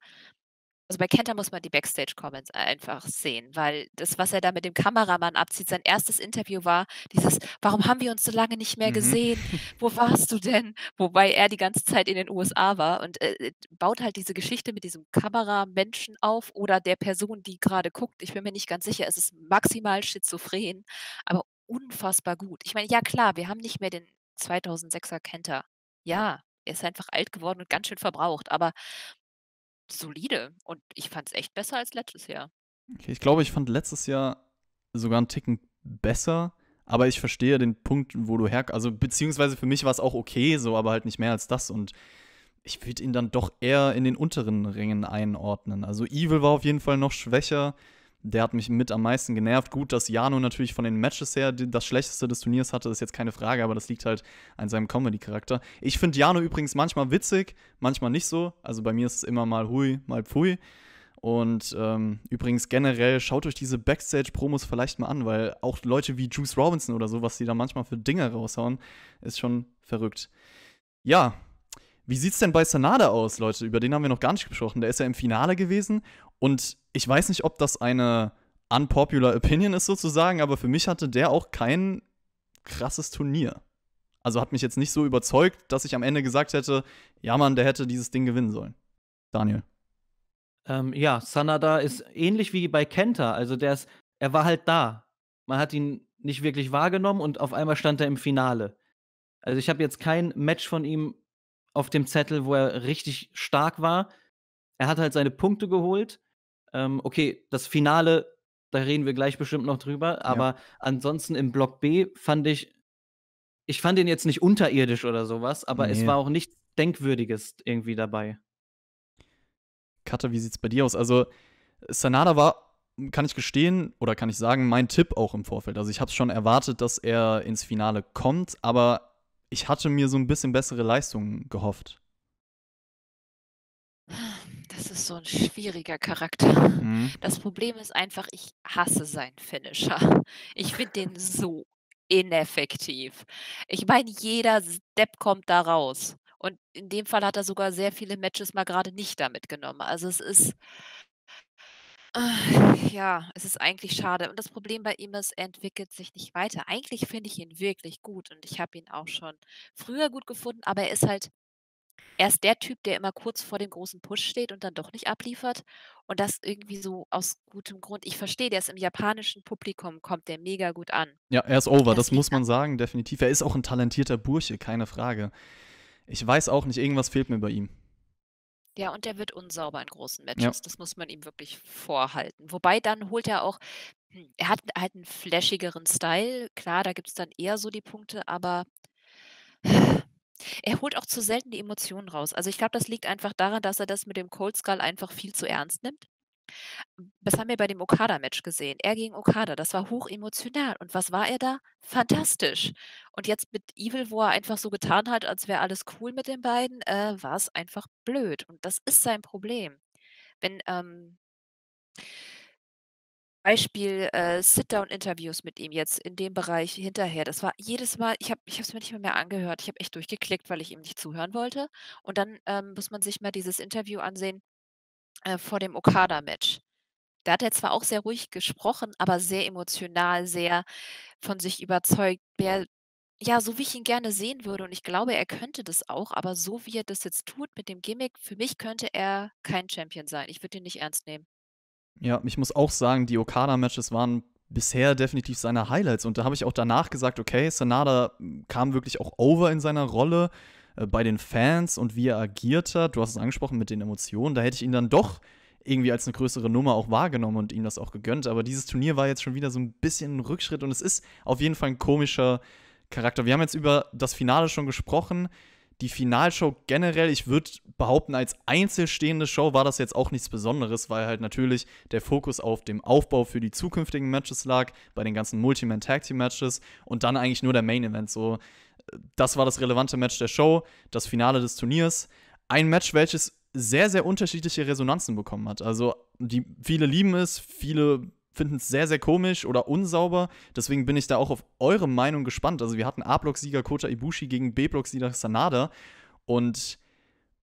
also bei Kenta muss man die Backstage-Comments einfach sehen, weil das, was er da mit dem Kameramann abzieht, sein erstes Interview war dieses, warum haben wir uns so lange nicht mehr mhm. gesehen? Wo warst du denn? Wobei er die ganze Zeit in den USA war und äh, äh, baut halt diese Geschichte mit diesem Kameramenschen auf oder der Person, die gerade guckt. Ich bin mir nicht ganz sicher, es ist maximal schizophren, aber unfassbar gut. Ich meine, ja klar, wir haben nicht mehr den 2006er Kenter. Ja, er ist einfach alt geworden und ganz schön verbraucht, aber solide. Und ich fand es echt besser als letztes Jahr. Okay, ich glaube, ich fand letztes Jahr sogar einen Ticken besser. Aber ich verstehe den Punkt, wo du herkommst. Also, beziehungsweise für mich war es auch okay, so, aber halt nicht mehr als das. Und ich würde ihn dann doch eher in den unteren Ringen einordnen. Also, Evil war auf jeden Fall noch schwächer der hat mich mit am meisten genervt. Gut, dass Jano natürlich von den Matches her das schlechteste des Turniers hatte, ist jetzt keine Frage, aber das liegt halt an seinem Comedy-Charakter. Ich finde Jano übrigens manchmal witzig, manchmal nicht so. Also bei mir ist es immer mal hui, mal pfui. Und ähm, übrigens generell schaut euch diese Backstage-Promos vielleicht mal an, weil auch Leute wie Juice Robinson oder so, was die da manchmal für Dinge raushauen, ist schon verrückt. Ja, wie sieht's denn bei Sanada aus, Leute? Über den haben wir noch gar nicht gesprochen. Der ist ja im Finale gewesen und ich weiß nicht, ob das eine unpopular Opinion ist sozusagen, aber für mich hatte der auch kein krasses Turnier. Also hat mich jetzt nicht so überzeugt, dass ich am Ende gesagt hätte, ja Mann, der hätte dieses Ding gewinnen sollen. Daniel. Ähm, ja, Sanada ist ähnlich wie bei Kenta. Also der ist, er war halt da. Man hat ihn nicht wirklich wahrgenommen und auf einmal stand er im Finale. Also ich habe jetzt kein Match von ihm auf dem Zettel, wo er richtig stark war. Er hat halt seine Punkte geholt ähm, okay, das Finale, da reden wir gleich bestimmt noch drüber, aber ja. ansonsten im Block B fand ich, ich fand ihn jetzt nicht unterirdisch oder sowas, aber nee. es war auch nichts Denkwürdiges irgendwie dabei. Katte, wie sieht's bei dir aus? Also, Sanada war, kann ich gestehen oder kann ich sagen, mein Tipp auch im Vorfeld. Also, ich habe schon erwartet, dass er ins Finale kommt, aber ich hatte mir so ein bisschen bessere Leistungen gehofft. Das ist so ein schwieriger Charakter. Mhm. Das Problem ist einfach, ich hasse seinen Finisher. Ich finde den so ineffektiv. Ich meine, jeder Step kommt da raus. Und in dem Fall hat er sogar sehr viele Matches mal gerade nicht damit genommen. Also es ist. Äh, ja, es ist eigentlich schade. Und das Problem bei ihm ist, er entwickelt sich nicht weiter. Eigentlich finde ich ihn wirklich gut und ich habe ihn auch schon früher gut gefunden, aber er ist halt er ist der Typ, der immer kurz vor dem großen Push steht und dann doch nicht abliefert. Und das irgendwie so aus gutem Grund. Ich verstehe, der ist im japanischen Publikum, kommt der mega gut an. Ja, er ist over, das, das muss man sagen, definitiv. Er ist auch ein talentierter Bursche, keine Frage. Ich weiß auch nicht, irgendwas fehlt mir bei ihm. Ja, und er wird unsauber in großen Matches. Ja. Das muss man ihm wirklich vorhalten. Wobei dann holt er auch, hm, er hat halt einen flashigeren Style. Klar, da gibt es dann eher so die Punkte, aber er holt auch zu selten die Emotionen raus. Also ich glaube, das liegt einfach daran, dass er das mit dem Cold Skull einfach viel zu ernst nimmt. Das haben wir bei dem Okada-Match gesehen. Er gegen Okada, das war hoch emotional. Und was war er da? Fantastisch. Und jetzt mit Evil, wo er einfach so getan hat, als wäre alles cool mit den beiden, äh, war es einfach blöd. Und das ist sein Problem. Wenn, ähm, Beispiel äh, Sit-Down-Interviews mit ihm jetzt in dem Bereich hinterher. Das war jedes Mal, ich habe ich es mir nicht mehr, mehr angehört. Ich habe echt durchgeklickt, weil ich ihm nicht zuhören wollte. Und dann ähm, muss man sich mal dieses Interview ansehen äh, vor dem Okada-Match. Da hat er zwar auch sehr ruhig gesprochen, aber sehr emotional, sehr von sich überzeugt. Wer, ja, so wie ich ihn gerne sehen würde. Und ich glaube, er könnte das auch, aber so wie er das jetzt tut mit dem Gimmick, für mich könnte er kein Champion sein. Ich würde ihn nicht ernst nehmen. Ja, ich muss auch sagen, die Okada-Matches waren bisher definitiv seine Highlights. Und da habe ich auch danach gesagt, okay, Sanada hm, kam wirklich auch over in seiner Rolle äh, bei den Fans und wie er agiert hat. Du hast es angesprochen mit den Emotionen. Da hätte ich ihn dann doch irgendwie als eine größere Nummer auch wahrgenommen und ihm das auch gegönnt. Aber dieses Turnier war jetzt schon wieder so ein bisschen ein Rückschritt und es ist auf jeden Fall ein komischer Charakter. Wir haben jetzt über das Finale schon gesprochen die Finalshow generell, ich würde behaupten, als einzelstehende Show war das jetzt auch nichts Besonderes, weil halt natürlich der Fokus auf dem Aufbau für die zukünftigen Matches lag, bei den ganzen Multiman Tag Team Matches und dann eigentlich nur der Main Event. So, das war das relevante Match der Show, das Finale des Turniers. Ein Match, welches sehr, sehr unterschiedliche Resonanzen bekommen hat. Also, die, viele lieben es, viele finden es sehr, sehr komisch oder unsauber. Deswegen bin ich da auch auf eure Meinung gespannt. Also wir hatten A-Block-Sieger Kota Ibushi gegen B-Block-Sieger Sanada. Und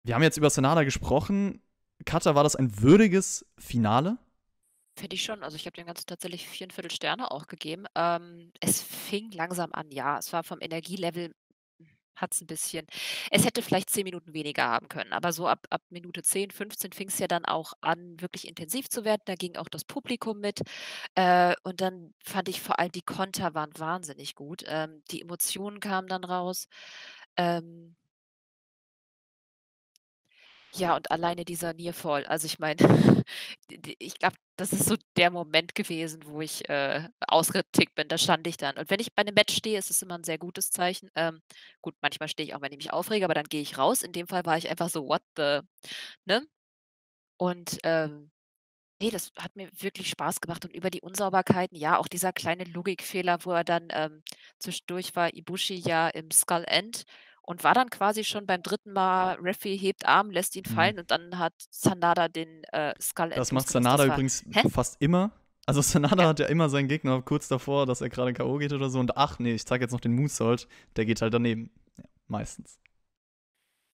wir haben jetzt über Sanada gesprochen. Kata, war das ein würdiges Finale? Finde ich schon. Also ich habe dem Ganzen tatsächlich viereinviertel Sterne auch gegeben. Ähm, es fing langsam an, ja. Es war vom Energielevel hat es ein bisschen. Es hätte vielleicht zehn Minuten weniger haben können, aber so ab, ab Minute 10, 15 fing es ja dann auch an, wirklich intensiv zu werden. Da ging auch das Publikum mit. Äh, und dann fand ich vor allem die Konter waren wahnsinnig gut. Ähm, die Emotionen kamen dann raus. Ähm, ja, und alleine dieser Nearfall. Also ich meine, ich glaube, das ist so der Moment gewesen, wo ich äh, ausgetickt bin. Da stand ich dann. Und wenn ich bei einem Match stehe, ist es immer ein sehr gutes Zeichen. Ähm, gut, manchmal stehe ich auch, wenn ich mich aufrege, aber dann gehe ich raus. In dem Fall war ich einfach so, what the, ne? Und ähm, nee, das hat mir wirklich Spaß gemacht. Und über die Unsauberkeiten, ja, auch dieser kleine Logikfehler, wo er dann ähm, zwischendurch war, Ibushi ja im Skull End und war dann quasi schon beim dritten Mal, Refi hebt Arm, lässt ihn mhm. fallen mhm. und dann hat Sanada den äh, Skull Das macht Sanada das übrigens Hä? fast immer. Also Sanada ja. hat ja immer seinen Gegner kurz davor, dass er gerade K.O. geht oder so und ach nee, ich zeige jetzt noch den Moonsault, der geht halt daneben. Ja, meistens.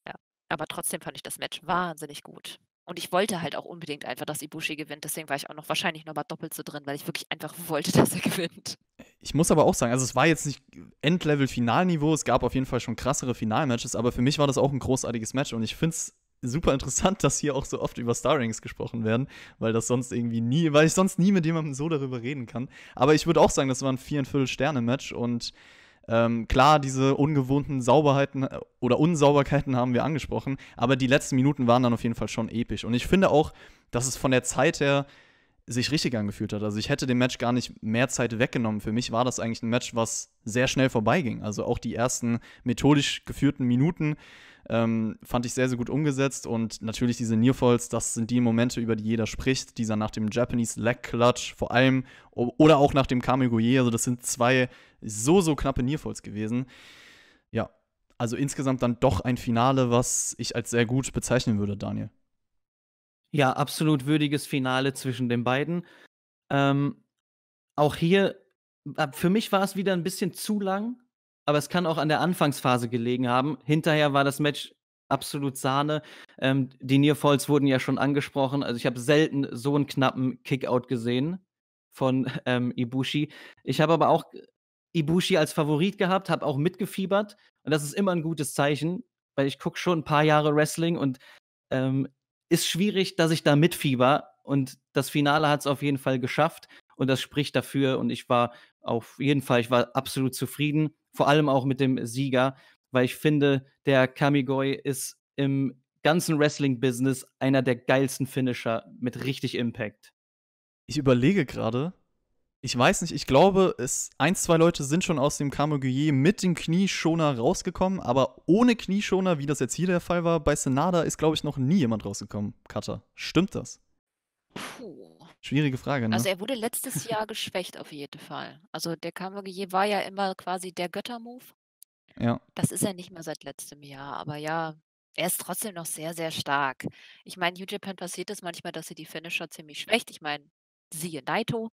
Ja, aber trotzdem fand ich das Match wahnsinnig gut. Und ich wollte halt auch unbedingt einfach, dass Ibushi gewinnt. Deswegen war ich auch noch wahrscheinlich nochmal doppelt so drin, weil ich wirklich einfach wollte, dass er gewinnt. Ich muss aber auch sagen, also es war jetzt nicht Endlevel-Finalniveau. Es gab auf jeden Fall schon krassere Finalmatches, aber für mich war das auch ein großartiges Match und ich finde es super interessant, dass hier auch so oft über Starrings gesprochen werden, weil das sonst irgendwie nie, weil ich sonst nie mit jemandem so darüber reden kann. Aber ich würde auch sagen, das war ein Und, Viertel Sterne-Match und ähm, klar, diese ungewohnten Sauberheiten äh, oder Unsauberkeiten haben wir angesprochen, aber die letzten Minuten waren dann auf jeden Fall schon episch. Und ich finde auch, dass es von der Zeit her sich richtig angefühlt hat. Also ich hätte dem Match gar nicht mehr Zeit weggenommen. Für mich war das eigentlich ein Match, was sehr schnell vorbeiging. Also auch die ersten methodisch geführten Minuten ähm, fand ich sehr, sehr gut umgesetzt und natürlich diese Nearfalls, das sind die Momente, über die jeder spricht. Dieser nach dem Japanese Leg Clutch vor allem oder auch nach dem Kamigoye. Also, das sind zwei so, so knappe Nearfalls gewesen. Ja, also insgesamt dann doch ein Finale, was ich als sehr gut bezeichnen würde, Daniel. Ja, absolut würdiges Finale zwischen den beiden. Ähm, auch hier, äh, für mich war es wieder ein bisschen zu lang aber es kann auch an der Anfangsphase gelegen haben. Hinterher war das Match absolut Sahne. Ähm, die Near Falls wurden ja schon angesprochen. Also ich habe selten so einen knappen Kickout gesehen von ähm, Ibushi. Ich habe aber auch Ibushi als Favorit gehabt, habe auch mitgefiebert. Und das ist immer ein gutes Zeichen, weil ich gucke schon ein paar Jahre Wrestling und ähm, ist schwierig, dass ich da mitfieber. Und das Finale hat es auf jeden Fall geschafft. Und das spricht dafür. Und ich war auf jeden Fall, ich war absolut zufrieden vor allem auch mit dem Sieger, weil ich finde, der Kamigoi ist im ganzen Wrestling-Business einer der geilsten Finisher mit richtig Impact. Ich überlege gerade, ich weiß nicht, ich glaube, es ein, zwei Leute sind schon aus dem Kamaguye mit dem Knieschoner rausgekommen, aber ohne Knieschoner, wie das jetzt hier der Fall war, bei Senada ist, glaube ich, noch nie jemand rausgekommen. Cutter, stimmt das? Puh. Schwierige Frage, ne? Also er wurde letztes Jahr geschwächt auf jeden Fall. Also der Kammergier war ja immer quasi der Göttermove. Ja. Das ist er nicht mehr seit letztem Jahr, aber ja, er ist trotzdem noch sehr, sehr stark. Ich meine, New Japan passiert es manchmal, dass sie die Finisher ziemlich schwächt. Ich meine, siehe Naito.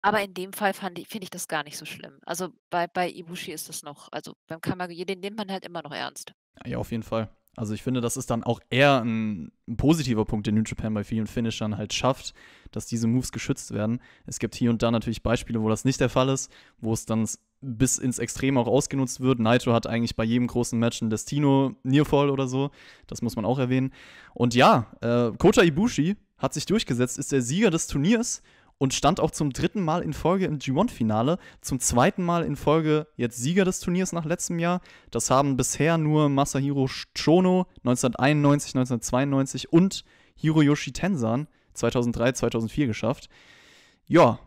Aber in dem Fall finde ich das gar nicht so schlimm. Also bei, bei Ibushi ist das noch, also beim Kammergier, den nimmt man halt immer noch ernst. Ja, auf jeden Fall. Also ich finde, das ist dann auch eher ein, ein, positiver Punkt, den New Japan bei vielen Finishern halt schafft, dass diese Moves geschützt werden. Es gibt hier und da natürlich Beispiele, wo das nicht der Fall ist, wo es dann bis ins Extrem auch ausgenutzt wird. Naito hat eigentlich bei jedem großen Match ein Destino Nearfall oder so. Das muss man auch erwähnen. Und ja, äh, Kota Ibushi hat sich durchgesetzt, ist der Sieger des Turniers und stand auch zum dritten Mal in Folge im G1-Finale, zum zweiten Mal in Folge jetzt Sieger des Turniers nach letztem Jahr. Das haben bisher nur Masahiro Chono 1991, 1992 und Hiroyoshi Tensan 2003, 2004 geschafft. Ja,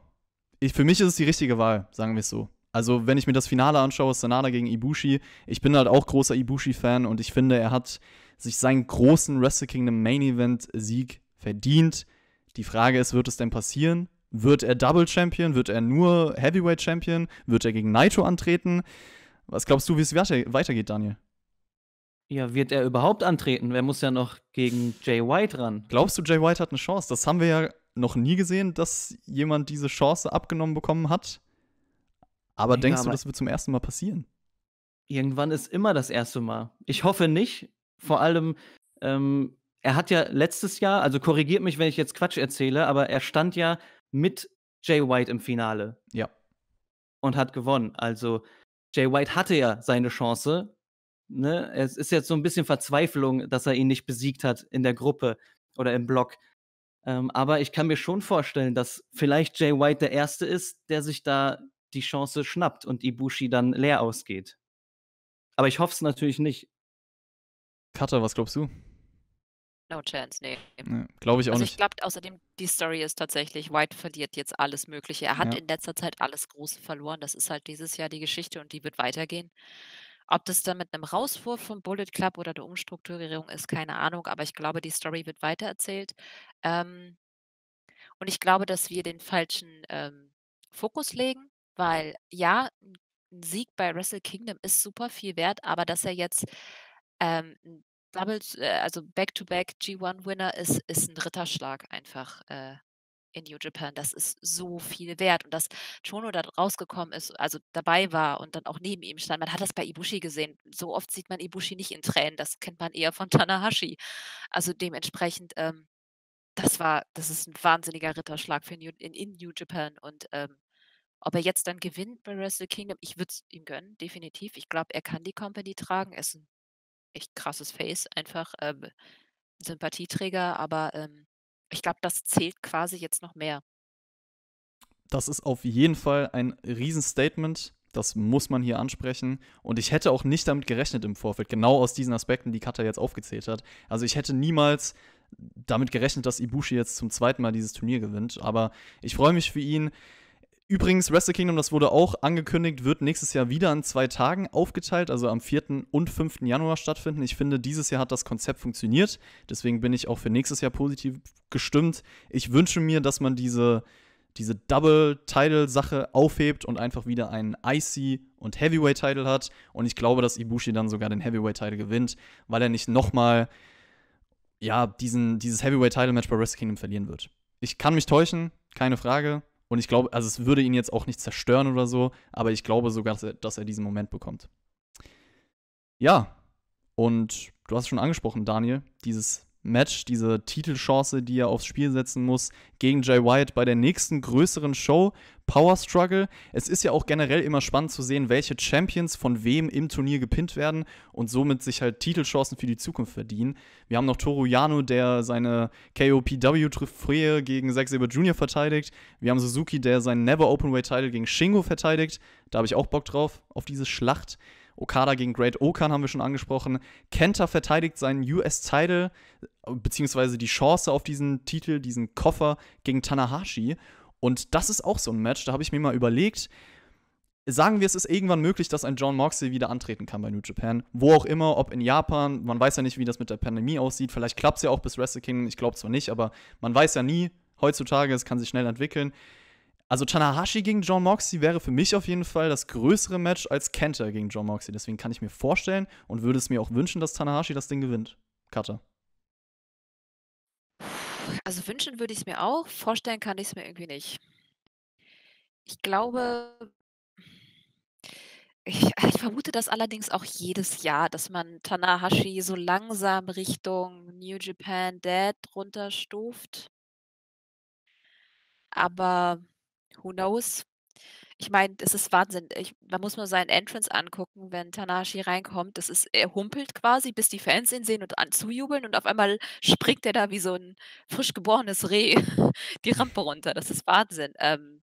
ich, für mich ist es die richtige Wahl, sagen wir es so. Also, wenn ich mir das Finale anschaue, Sanada gegen Ibushi, ich bin halt auch großer Ibushi-Fan und ich finde, er hat sich seinen großen Wrestle Kingdom Main Event Sieg verdient. Die Frage ist, wird es denn passieren? Wird er Double Champion? Wird er nur Heavyweight Champion? Wird er gegen Naito antreten? Was glaubst du, wie es weitergeht, Daniel? Ja, wird er überhaupt antreten? Wer muss ja noch gegen Jay White ran? Glaubst du, Jay White hat eine Chance? Das haben wir ja noch nie gesehen, dass jemand diese Chance abgenommen bekommen hat. Aber ja, denkst aber du, das wird zum ersten Mal passieren? Irgendwann ist immer das erste Mal. Ich hoffe nicht. Vor allem, ähm, er hat ja letztes Jahr, also korrigiert mich, wenn ich jetzt Quatsch erzähle, aber er stand ja mit Jay White im Finale. Ja. Und hat gewonnen. Also Jay White hatte ja seine Chance. Ne? Es ist jetzt so ein bisschen Verzweiflung, dass er ihn nicht besiegt hat in der Gruppe oder im Block. Ähm, aber ich kann mir schon vorstellen, dass vielleicht Jay White der Erste ist, der sich da die Chance schnappt und Ibushi dann leer ausgeht. Aber ich hoffe es natürlich nicht. Kata, was glaubst du? No chance, nee. nee glaube ich auch also nicht. Ich glaube außerdem, die Story ist tatsächlich, White verliert jetzt alles Mögliche. Er hat ja. in letzter Zeit alles Große verloren. Das ist halt dieses Jahr die Geschichte und die wird weitergehen. Ob das dann mit einem Rauswurf vom Bullet Club oder der Umstrukturierung ist, keine Ahnung, aber ich glaube, die Story wird weitererzählt. Ähm, und ich glaube, dass wir den falschen ähm, Fokus legen, weil ja, ein Sieg bei Wrestle Kingdom ist super viel wert, aber dass er jetzt ähm, Doubles, äh, also Back-to-Back G1-Winner ist, ist ein Ritterschlag einfach äh, in New Japan. Das ist so viel wert. Und dass Chono da rausgekommen ist, also dabei war und dann auch neben ihm stand, man hat das bei Ibushi gesehen. So oft sieht man Ibushi nicht in Tränen, das kennt man eher von Tanahashi. Also dementsprechend, ähm, das war, das ist ein wahnsinniger Ritterschlag für New, in, in New Japan. Und ähm, ob er jetzt dann gewinnt bei Wrestle Kingdom, ich würde es ihm gönnen, definitiv. Ich glaube, er kann die Company tragen. Er ist ein echt krasses Face einfach, ähm, Sympathieträger, aber ähm, ich glaube, das zählt quasi jetzt noch mehr. Das ist auf jeden Fall ein Riesenstatement. Das muss man hier ansprechen. Und ich hätte auch nicht damit gerechnet im Vorfeld, genau aus diesen Aspekten, die Kata jetzt aufgezählt hat. Also ich hätte niemals damit gerechnet, dass Ibushi jetzt zum zweiten Mal dieses Turnier gewinnt. Aber ich freue mich für ihn. Übrigens, Wrestle Kingdom, das wurde auch angekündigt, wird nächstes Jahr wieder an zwei Tagen aufgeteilt, also am 4. und 5. Januar stattfinden. Ich finde, dieses Jahr hat das Konzept funktioniert. Deswegen bin ich auch für nächstes Jahr positiv gestimmt. Ich wünsche mir, dass man diese, diese Double-Title-Sache aufhebt und einfach wieder einen IC- und Heavyweight-Title hat. Und ich glaube, dass Ibushi dann sogar den Heavyweight-Title gewinnt, weil er nicht nochmal ja, diesen, dieses Heavyweight-Title-Match bei Wrestle Kingdom verlieren wird. Ich kann mich täuschen, keine Frage. Und ich glaube, also es würde ihn jetzt auch nicht zerstören oder so, aber ich glaube sogar, dass er, dass er diesen Moment bekommt. Ja, und du hast es schon angesprochen, Daniel, dieses Match, diese Titelchance, die er aufs Spiel setzen muss, gegen Jay White bei der nächsten größeren Show, Power Struggle. Es ist ja auch generell immer spannend zu sehen, welche Champions von wem im Turnier gepinnt werden und somit sich halt Titelchancen für die Zukunft verdienen. Wir haben noch Toru Yano, der seine KOPW-Trophäe gegen Zack Sabre Jr. verteidigt. Wir haben Suzuki, der seinen Never Openweight-Title gegen Shingo verteidigt. Da habe ich auch Bock drauf, auf diese Schlacht. Okada gegen Great Okan haben wir schon angesprochen. Kenta verteidigt seinen US-Title, beziehungsweise die Chance auf diesen Titel, diesen Koffer gegen Tanahashi. Und das ist auch so ein Match, da habe ich mir mal überlegt, sagen wir, es ist irgendwann möglich, dass ein John Moxley wieder antreten kann bei New Japan. Wo auch immer, ob in Japan, man weiß ja nicht, wie das mit der Pandemie aussieht. Vielleicht klappt es ja auch bis Wrestle Kingdom, ich glaube zwar nicht, aber man weiß ja nie. Heutzutage, es kann sich schnell entwickeln. Also Tanahashi gegen John Moxley wäre für mich auf jeden Fall das größere Match als Kenta gegen John Moxley. Deswegen kann ich mir vorstellen und würde es mir auch wünschen, dass Tanahashi das Ding gewinnt. Cutter. Also wünschen würde ich es mir auch, vorstellen kann ich es mir irgendwie nicht. Ich glaube, ich, ich, vermute das allerdings auch jedes Jahr, dass man Tanahashi so langsam Richtung New Japan Dead runterstuft. Aber who knows? Ich meine, es ist Wahnsinn. Ich, man muss nur seinen Entrance angucken, wenn Tanashi reinkommt. Das ist, er humpelt quasi, bis die Fans ihn sehen und an, zujubeln und auf einmal springt er da wie so ein frisch geborenes Reh die Rampe runter. Das ist Wahnsinn. Ähm,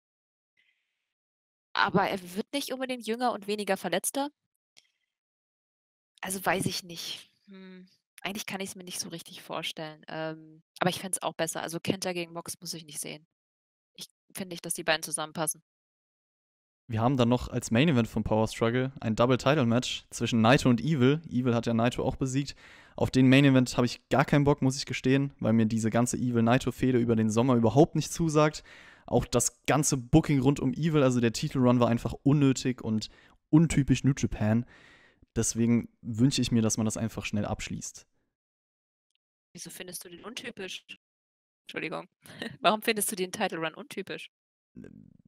aber er wird nicht unbedingt jünger und weniger verletzter. Also weiß ich nicht. Hm. Eigentlich kann ich es mir nicht so richtig vorstellen. Ähm, aber ich fände es auch besser. Also Kenta gegen Mox muss ich nicht sehen finde ich, dass die beiden zusammenpassen. Wir haben dann noch als Main Event von Power Struggle ein Double Title Match zwischen Naito und Evil. Evil hat ja Naito auch besiegt. Auf den Main Event habe ich gar keinen Bock, muss ich gestehen, weil mir diese ganze Evil Naito Fehde über den Sommer überhaupt nicht zusagt. Auch das ganze Booking rund um Evil, also der Titelrun war einfach unnötig und untypisch New Japan. Deswegen wünsche ich mir, dass man das einfach schnell abschließt. Wieso findest du den untypisch? Entschuldigung. Warum findest du den Title Run untypisch?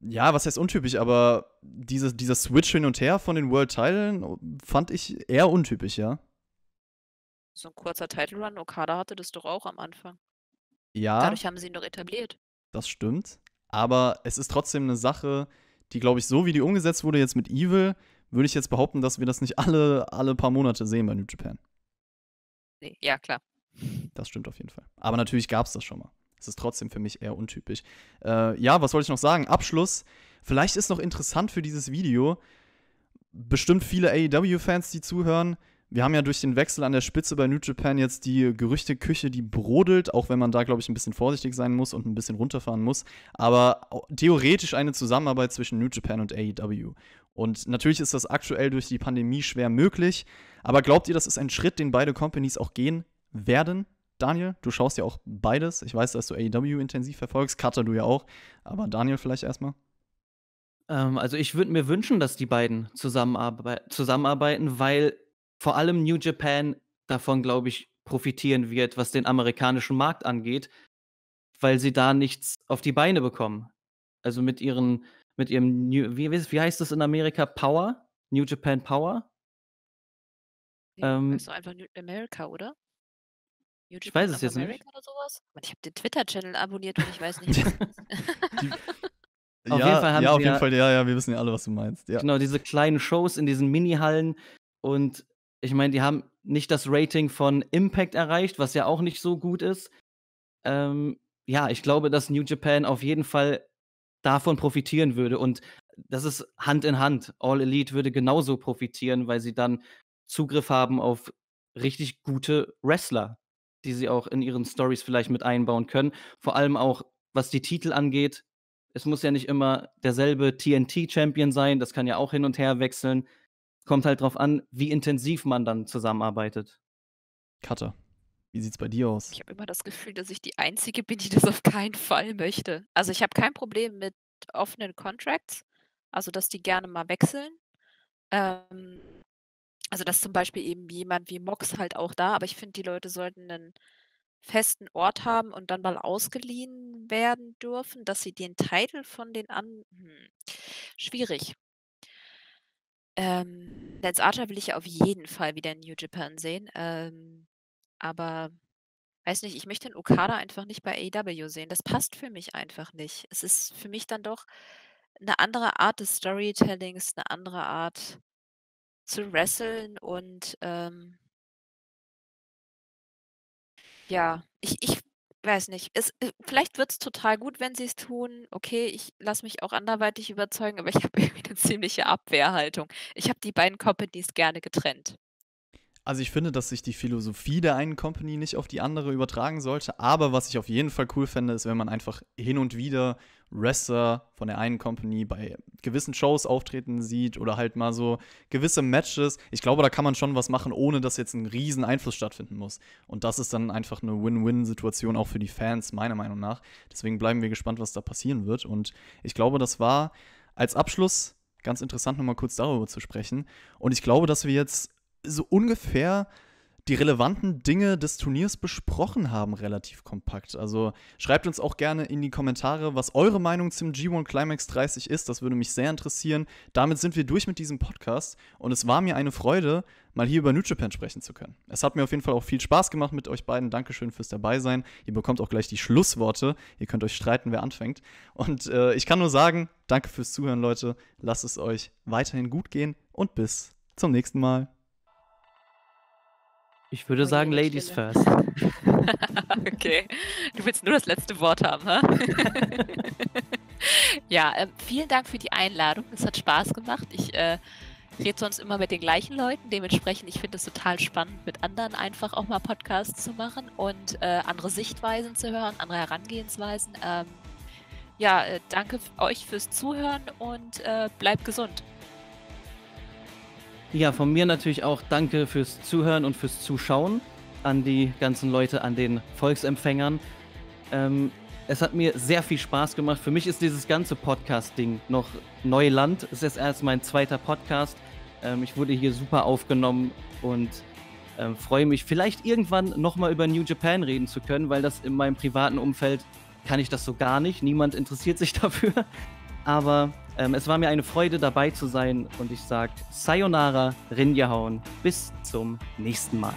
Ja, was heißt untypisch, aber dieses, dieser Switch hin und her von den World-Titeln oh, fand ich eher untypisch, ja. So ein kurzer Title Run, Okada hatte das doch auch am Anfang. Ja. Dadurch haben sie ihn doch etabliert. Das stimmt. Aber es ist trotzdem eine Sache, die, glaube ich, so wie die umgesetzt wurde jetzt mit Evil, würde ich jetzt behaupten, dass wir das nicht alle, alle paar Monate sehen bei New Japan. Nee, ja, klar. Das stimmt auf jeden Fall. Aber natürlich gab es das schon mal. Es ist trotzdem für mich eher untypisch. Äh, ja, was wollte ich noch sagen? Abschluss. Vielleicht ist noch interessant für dieses Video, bestimmt viele AEW-Fans, die zuhören. Wir haben ja durch den Wechsel an der Spitze bei New Japan jetzt die Gerüchteküche, die brodelt, auch wenn man da, glaube ich, ein bisschen vorsichtig sein muss und ein bisschen runterfahren muss. Aber theoretisch eine Zusammenarbeit zwischen New Japan und AEW. Und natürlich ist das aktuell durch die Pandemie schwer möglich. Aber glaubt ihr, das ist ein Schritt, den beide Companies auch gehen werden? Daniel, du schaust ja auch beides. Ich weiß, dass du AEW intensiv verfolgst, Cutter du ja auch. Aber Daniel vielleicht erstmal. Ähm, also ich würde mir wünschen, dass die beiden zusammenarbe zusammenarbeiten, weil vor allem New Japan davon, glaube ich, profitieren wird, was den amerikanischen Markt angeht, weil sie da nichts auf die Beine bekommen. Also mit ihren, mit ihrem, New, wie, wie heißt das in Amerika? Power? New Japan Power? Ja, ähm, ist doch einfach New America, oder? YouTube ich weiß es jetzt America nicht. Oder sowas? Ich habe den Twitter-Channel abonniert und ich weiß nicht, auf ja, jeden Fall haben ja, auf jeden ja, Fall, ja, ja, wir wissen ja alle, was du meinst. Ja. Genau, diese kleinen Shows in diesen Mini-Hallen und ich meine, die haben nicht das Rating von Impact erreicht, was ja auch nicht so gut ist. Ähm, ja, ich glaube, dass New Japan auf jeden Fall davon profitieren würde und das ist Hand in Hand. All Elite würde genauso profitieren, weil sie dann Zugriff haben auf richtig gute Wrestler, die sie auch in ihren Stories vielleicht mit einbauen können. Vor allem auch, was die Titel angeht. Es muss ja nicht immer derselbe TNT-Champion sein, das kann ja auch hin und her wechseln. Kommt halt drauf an, wie intensiv man dann zusammenarbeitet. Cutter, wie sieht's bei dir aus? Ich habe immer das Gefühl, dass ich die Einzige bin, die das auf keinen Fall möchte. Also ich habe kein Problem mit offenen Contracts, also dass die gerne mal wechseln. Ähm, also dass zum Beispiel eben jemand wie Mox halt auch da, aber ich finde, die Leute sollten einen festen Ort haben und dann mal ausgeliehen werden dürfen, dass sie den Titel von den anderen. Hm. Schwierig. Ähm, Lance Archer will ich ja auf jeden Fall wieder in New Japan sehen. Ähm, aber weiß nicht, ich möchte den Okada einfach nicht bei AEW sehen. Das passt für mich einfach nicht. Es ist für mich dann doch eine andere Art des Storytellings, eine andere Art zu wresteln und ähm, ja, ich, ich weiß nicht. Es, äh, vielleicht wird es total gut, wenn sie es tun. Okay, ich lasse mich auch anderweitig überzeugen, aber ich habe irgendwie eine ziemliche Abwehrhaltung. Ich habe die beiden Companies gerne getrennt. Also ich finde, dass sich die Philosophie der einen Company nicht auf die andere übertragen sollte, aber was ich auf jeden Fall cool fände, ist, wenn man einfach hin und wieder Wrestler von der einen Company bei gewissen Shows auftreten sieht oder halt mal so gewisse Matches. Ich glaube, da kann man schon was machen, ohne dass jetzt ein riesen Einfluss stattfinden muss. Und das ist dann einfach eine Win-Win-Situation auch für die Fans, meiner Meinung nach. Deswegen bleiben wir gespannt, was da passieren wird. Und ich glaube, das war als Abschluss ganz interessant, nochmal kurz darüber zu sprechen. Und ich glaube, dass wir jetzt so ungefähr die relevanten Dinge des Turniers besprochen haben, relativ kompakt. Also schreibt uns auch gerne in die Kommentare, was eure Meinung zum G1 Climax 30 ist. Das würde mich sehr interessieren. Damit sind wir durch mit diesem Podcast und es war mir eine Freude, mal hier über New Japan sprechen zu können. Es hat mir auf jeden Fall auch viel Spaß gemacht mit euch beiden. Dankeschön fürs Dabeisein. Ihr bekommt auch gleich die Schlussworte. Ihr könnt euch streiten, wer anfängt. Und äh, ich kann nur sagen, danke fürs Zuhören, Leute. Lasst es euch weiterhin gut gehen und bis zum nächsten Mal. Ich würde oh, sagen, Ladies Stille. first. okay. Du willst nur das letzte Wort haben, ha? ja, ähm, vielen Dank für die Einladung. Es hat Spaß gemacht. Ich äh, rede sonst immer mit den gleichen Leuten. Dementsprechend, ich finde es total spannend, mit anderen einfach auch mal Podcasts zu machen und äh, andere Sichtweisen zu hören, andere Herangehensweisen. Ähm, ja, äh, danke euch fürs Zuhören und äh, bleibt gesund. Ja, von mir natürlich auch danke fürs Zuhören und fürs Zuschauen an die ganzen Leute, an den Volksempfängern. Ähm, es hat mir sehr viel Spaß gemacht. Für mich ist dieses ganze Podcast-Ding noch Neuland. Es ist erst mein zweiter Podcast. Ähm, ich wurde hier super aufgenommen und ähm, freue mich, vielleicht irgendwann nochmal über New Japan reden zu können, weil das in meinem privaten Umfeld kann ich das so gar nicht. Niemand interessiert sich dafür. Aber ähm, es war mir eine Freude, dabei zu sein und ich sage Sayonara, Rinjahauen, bis zum nächsten Mal.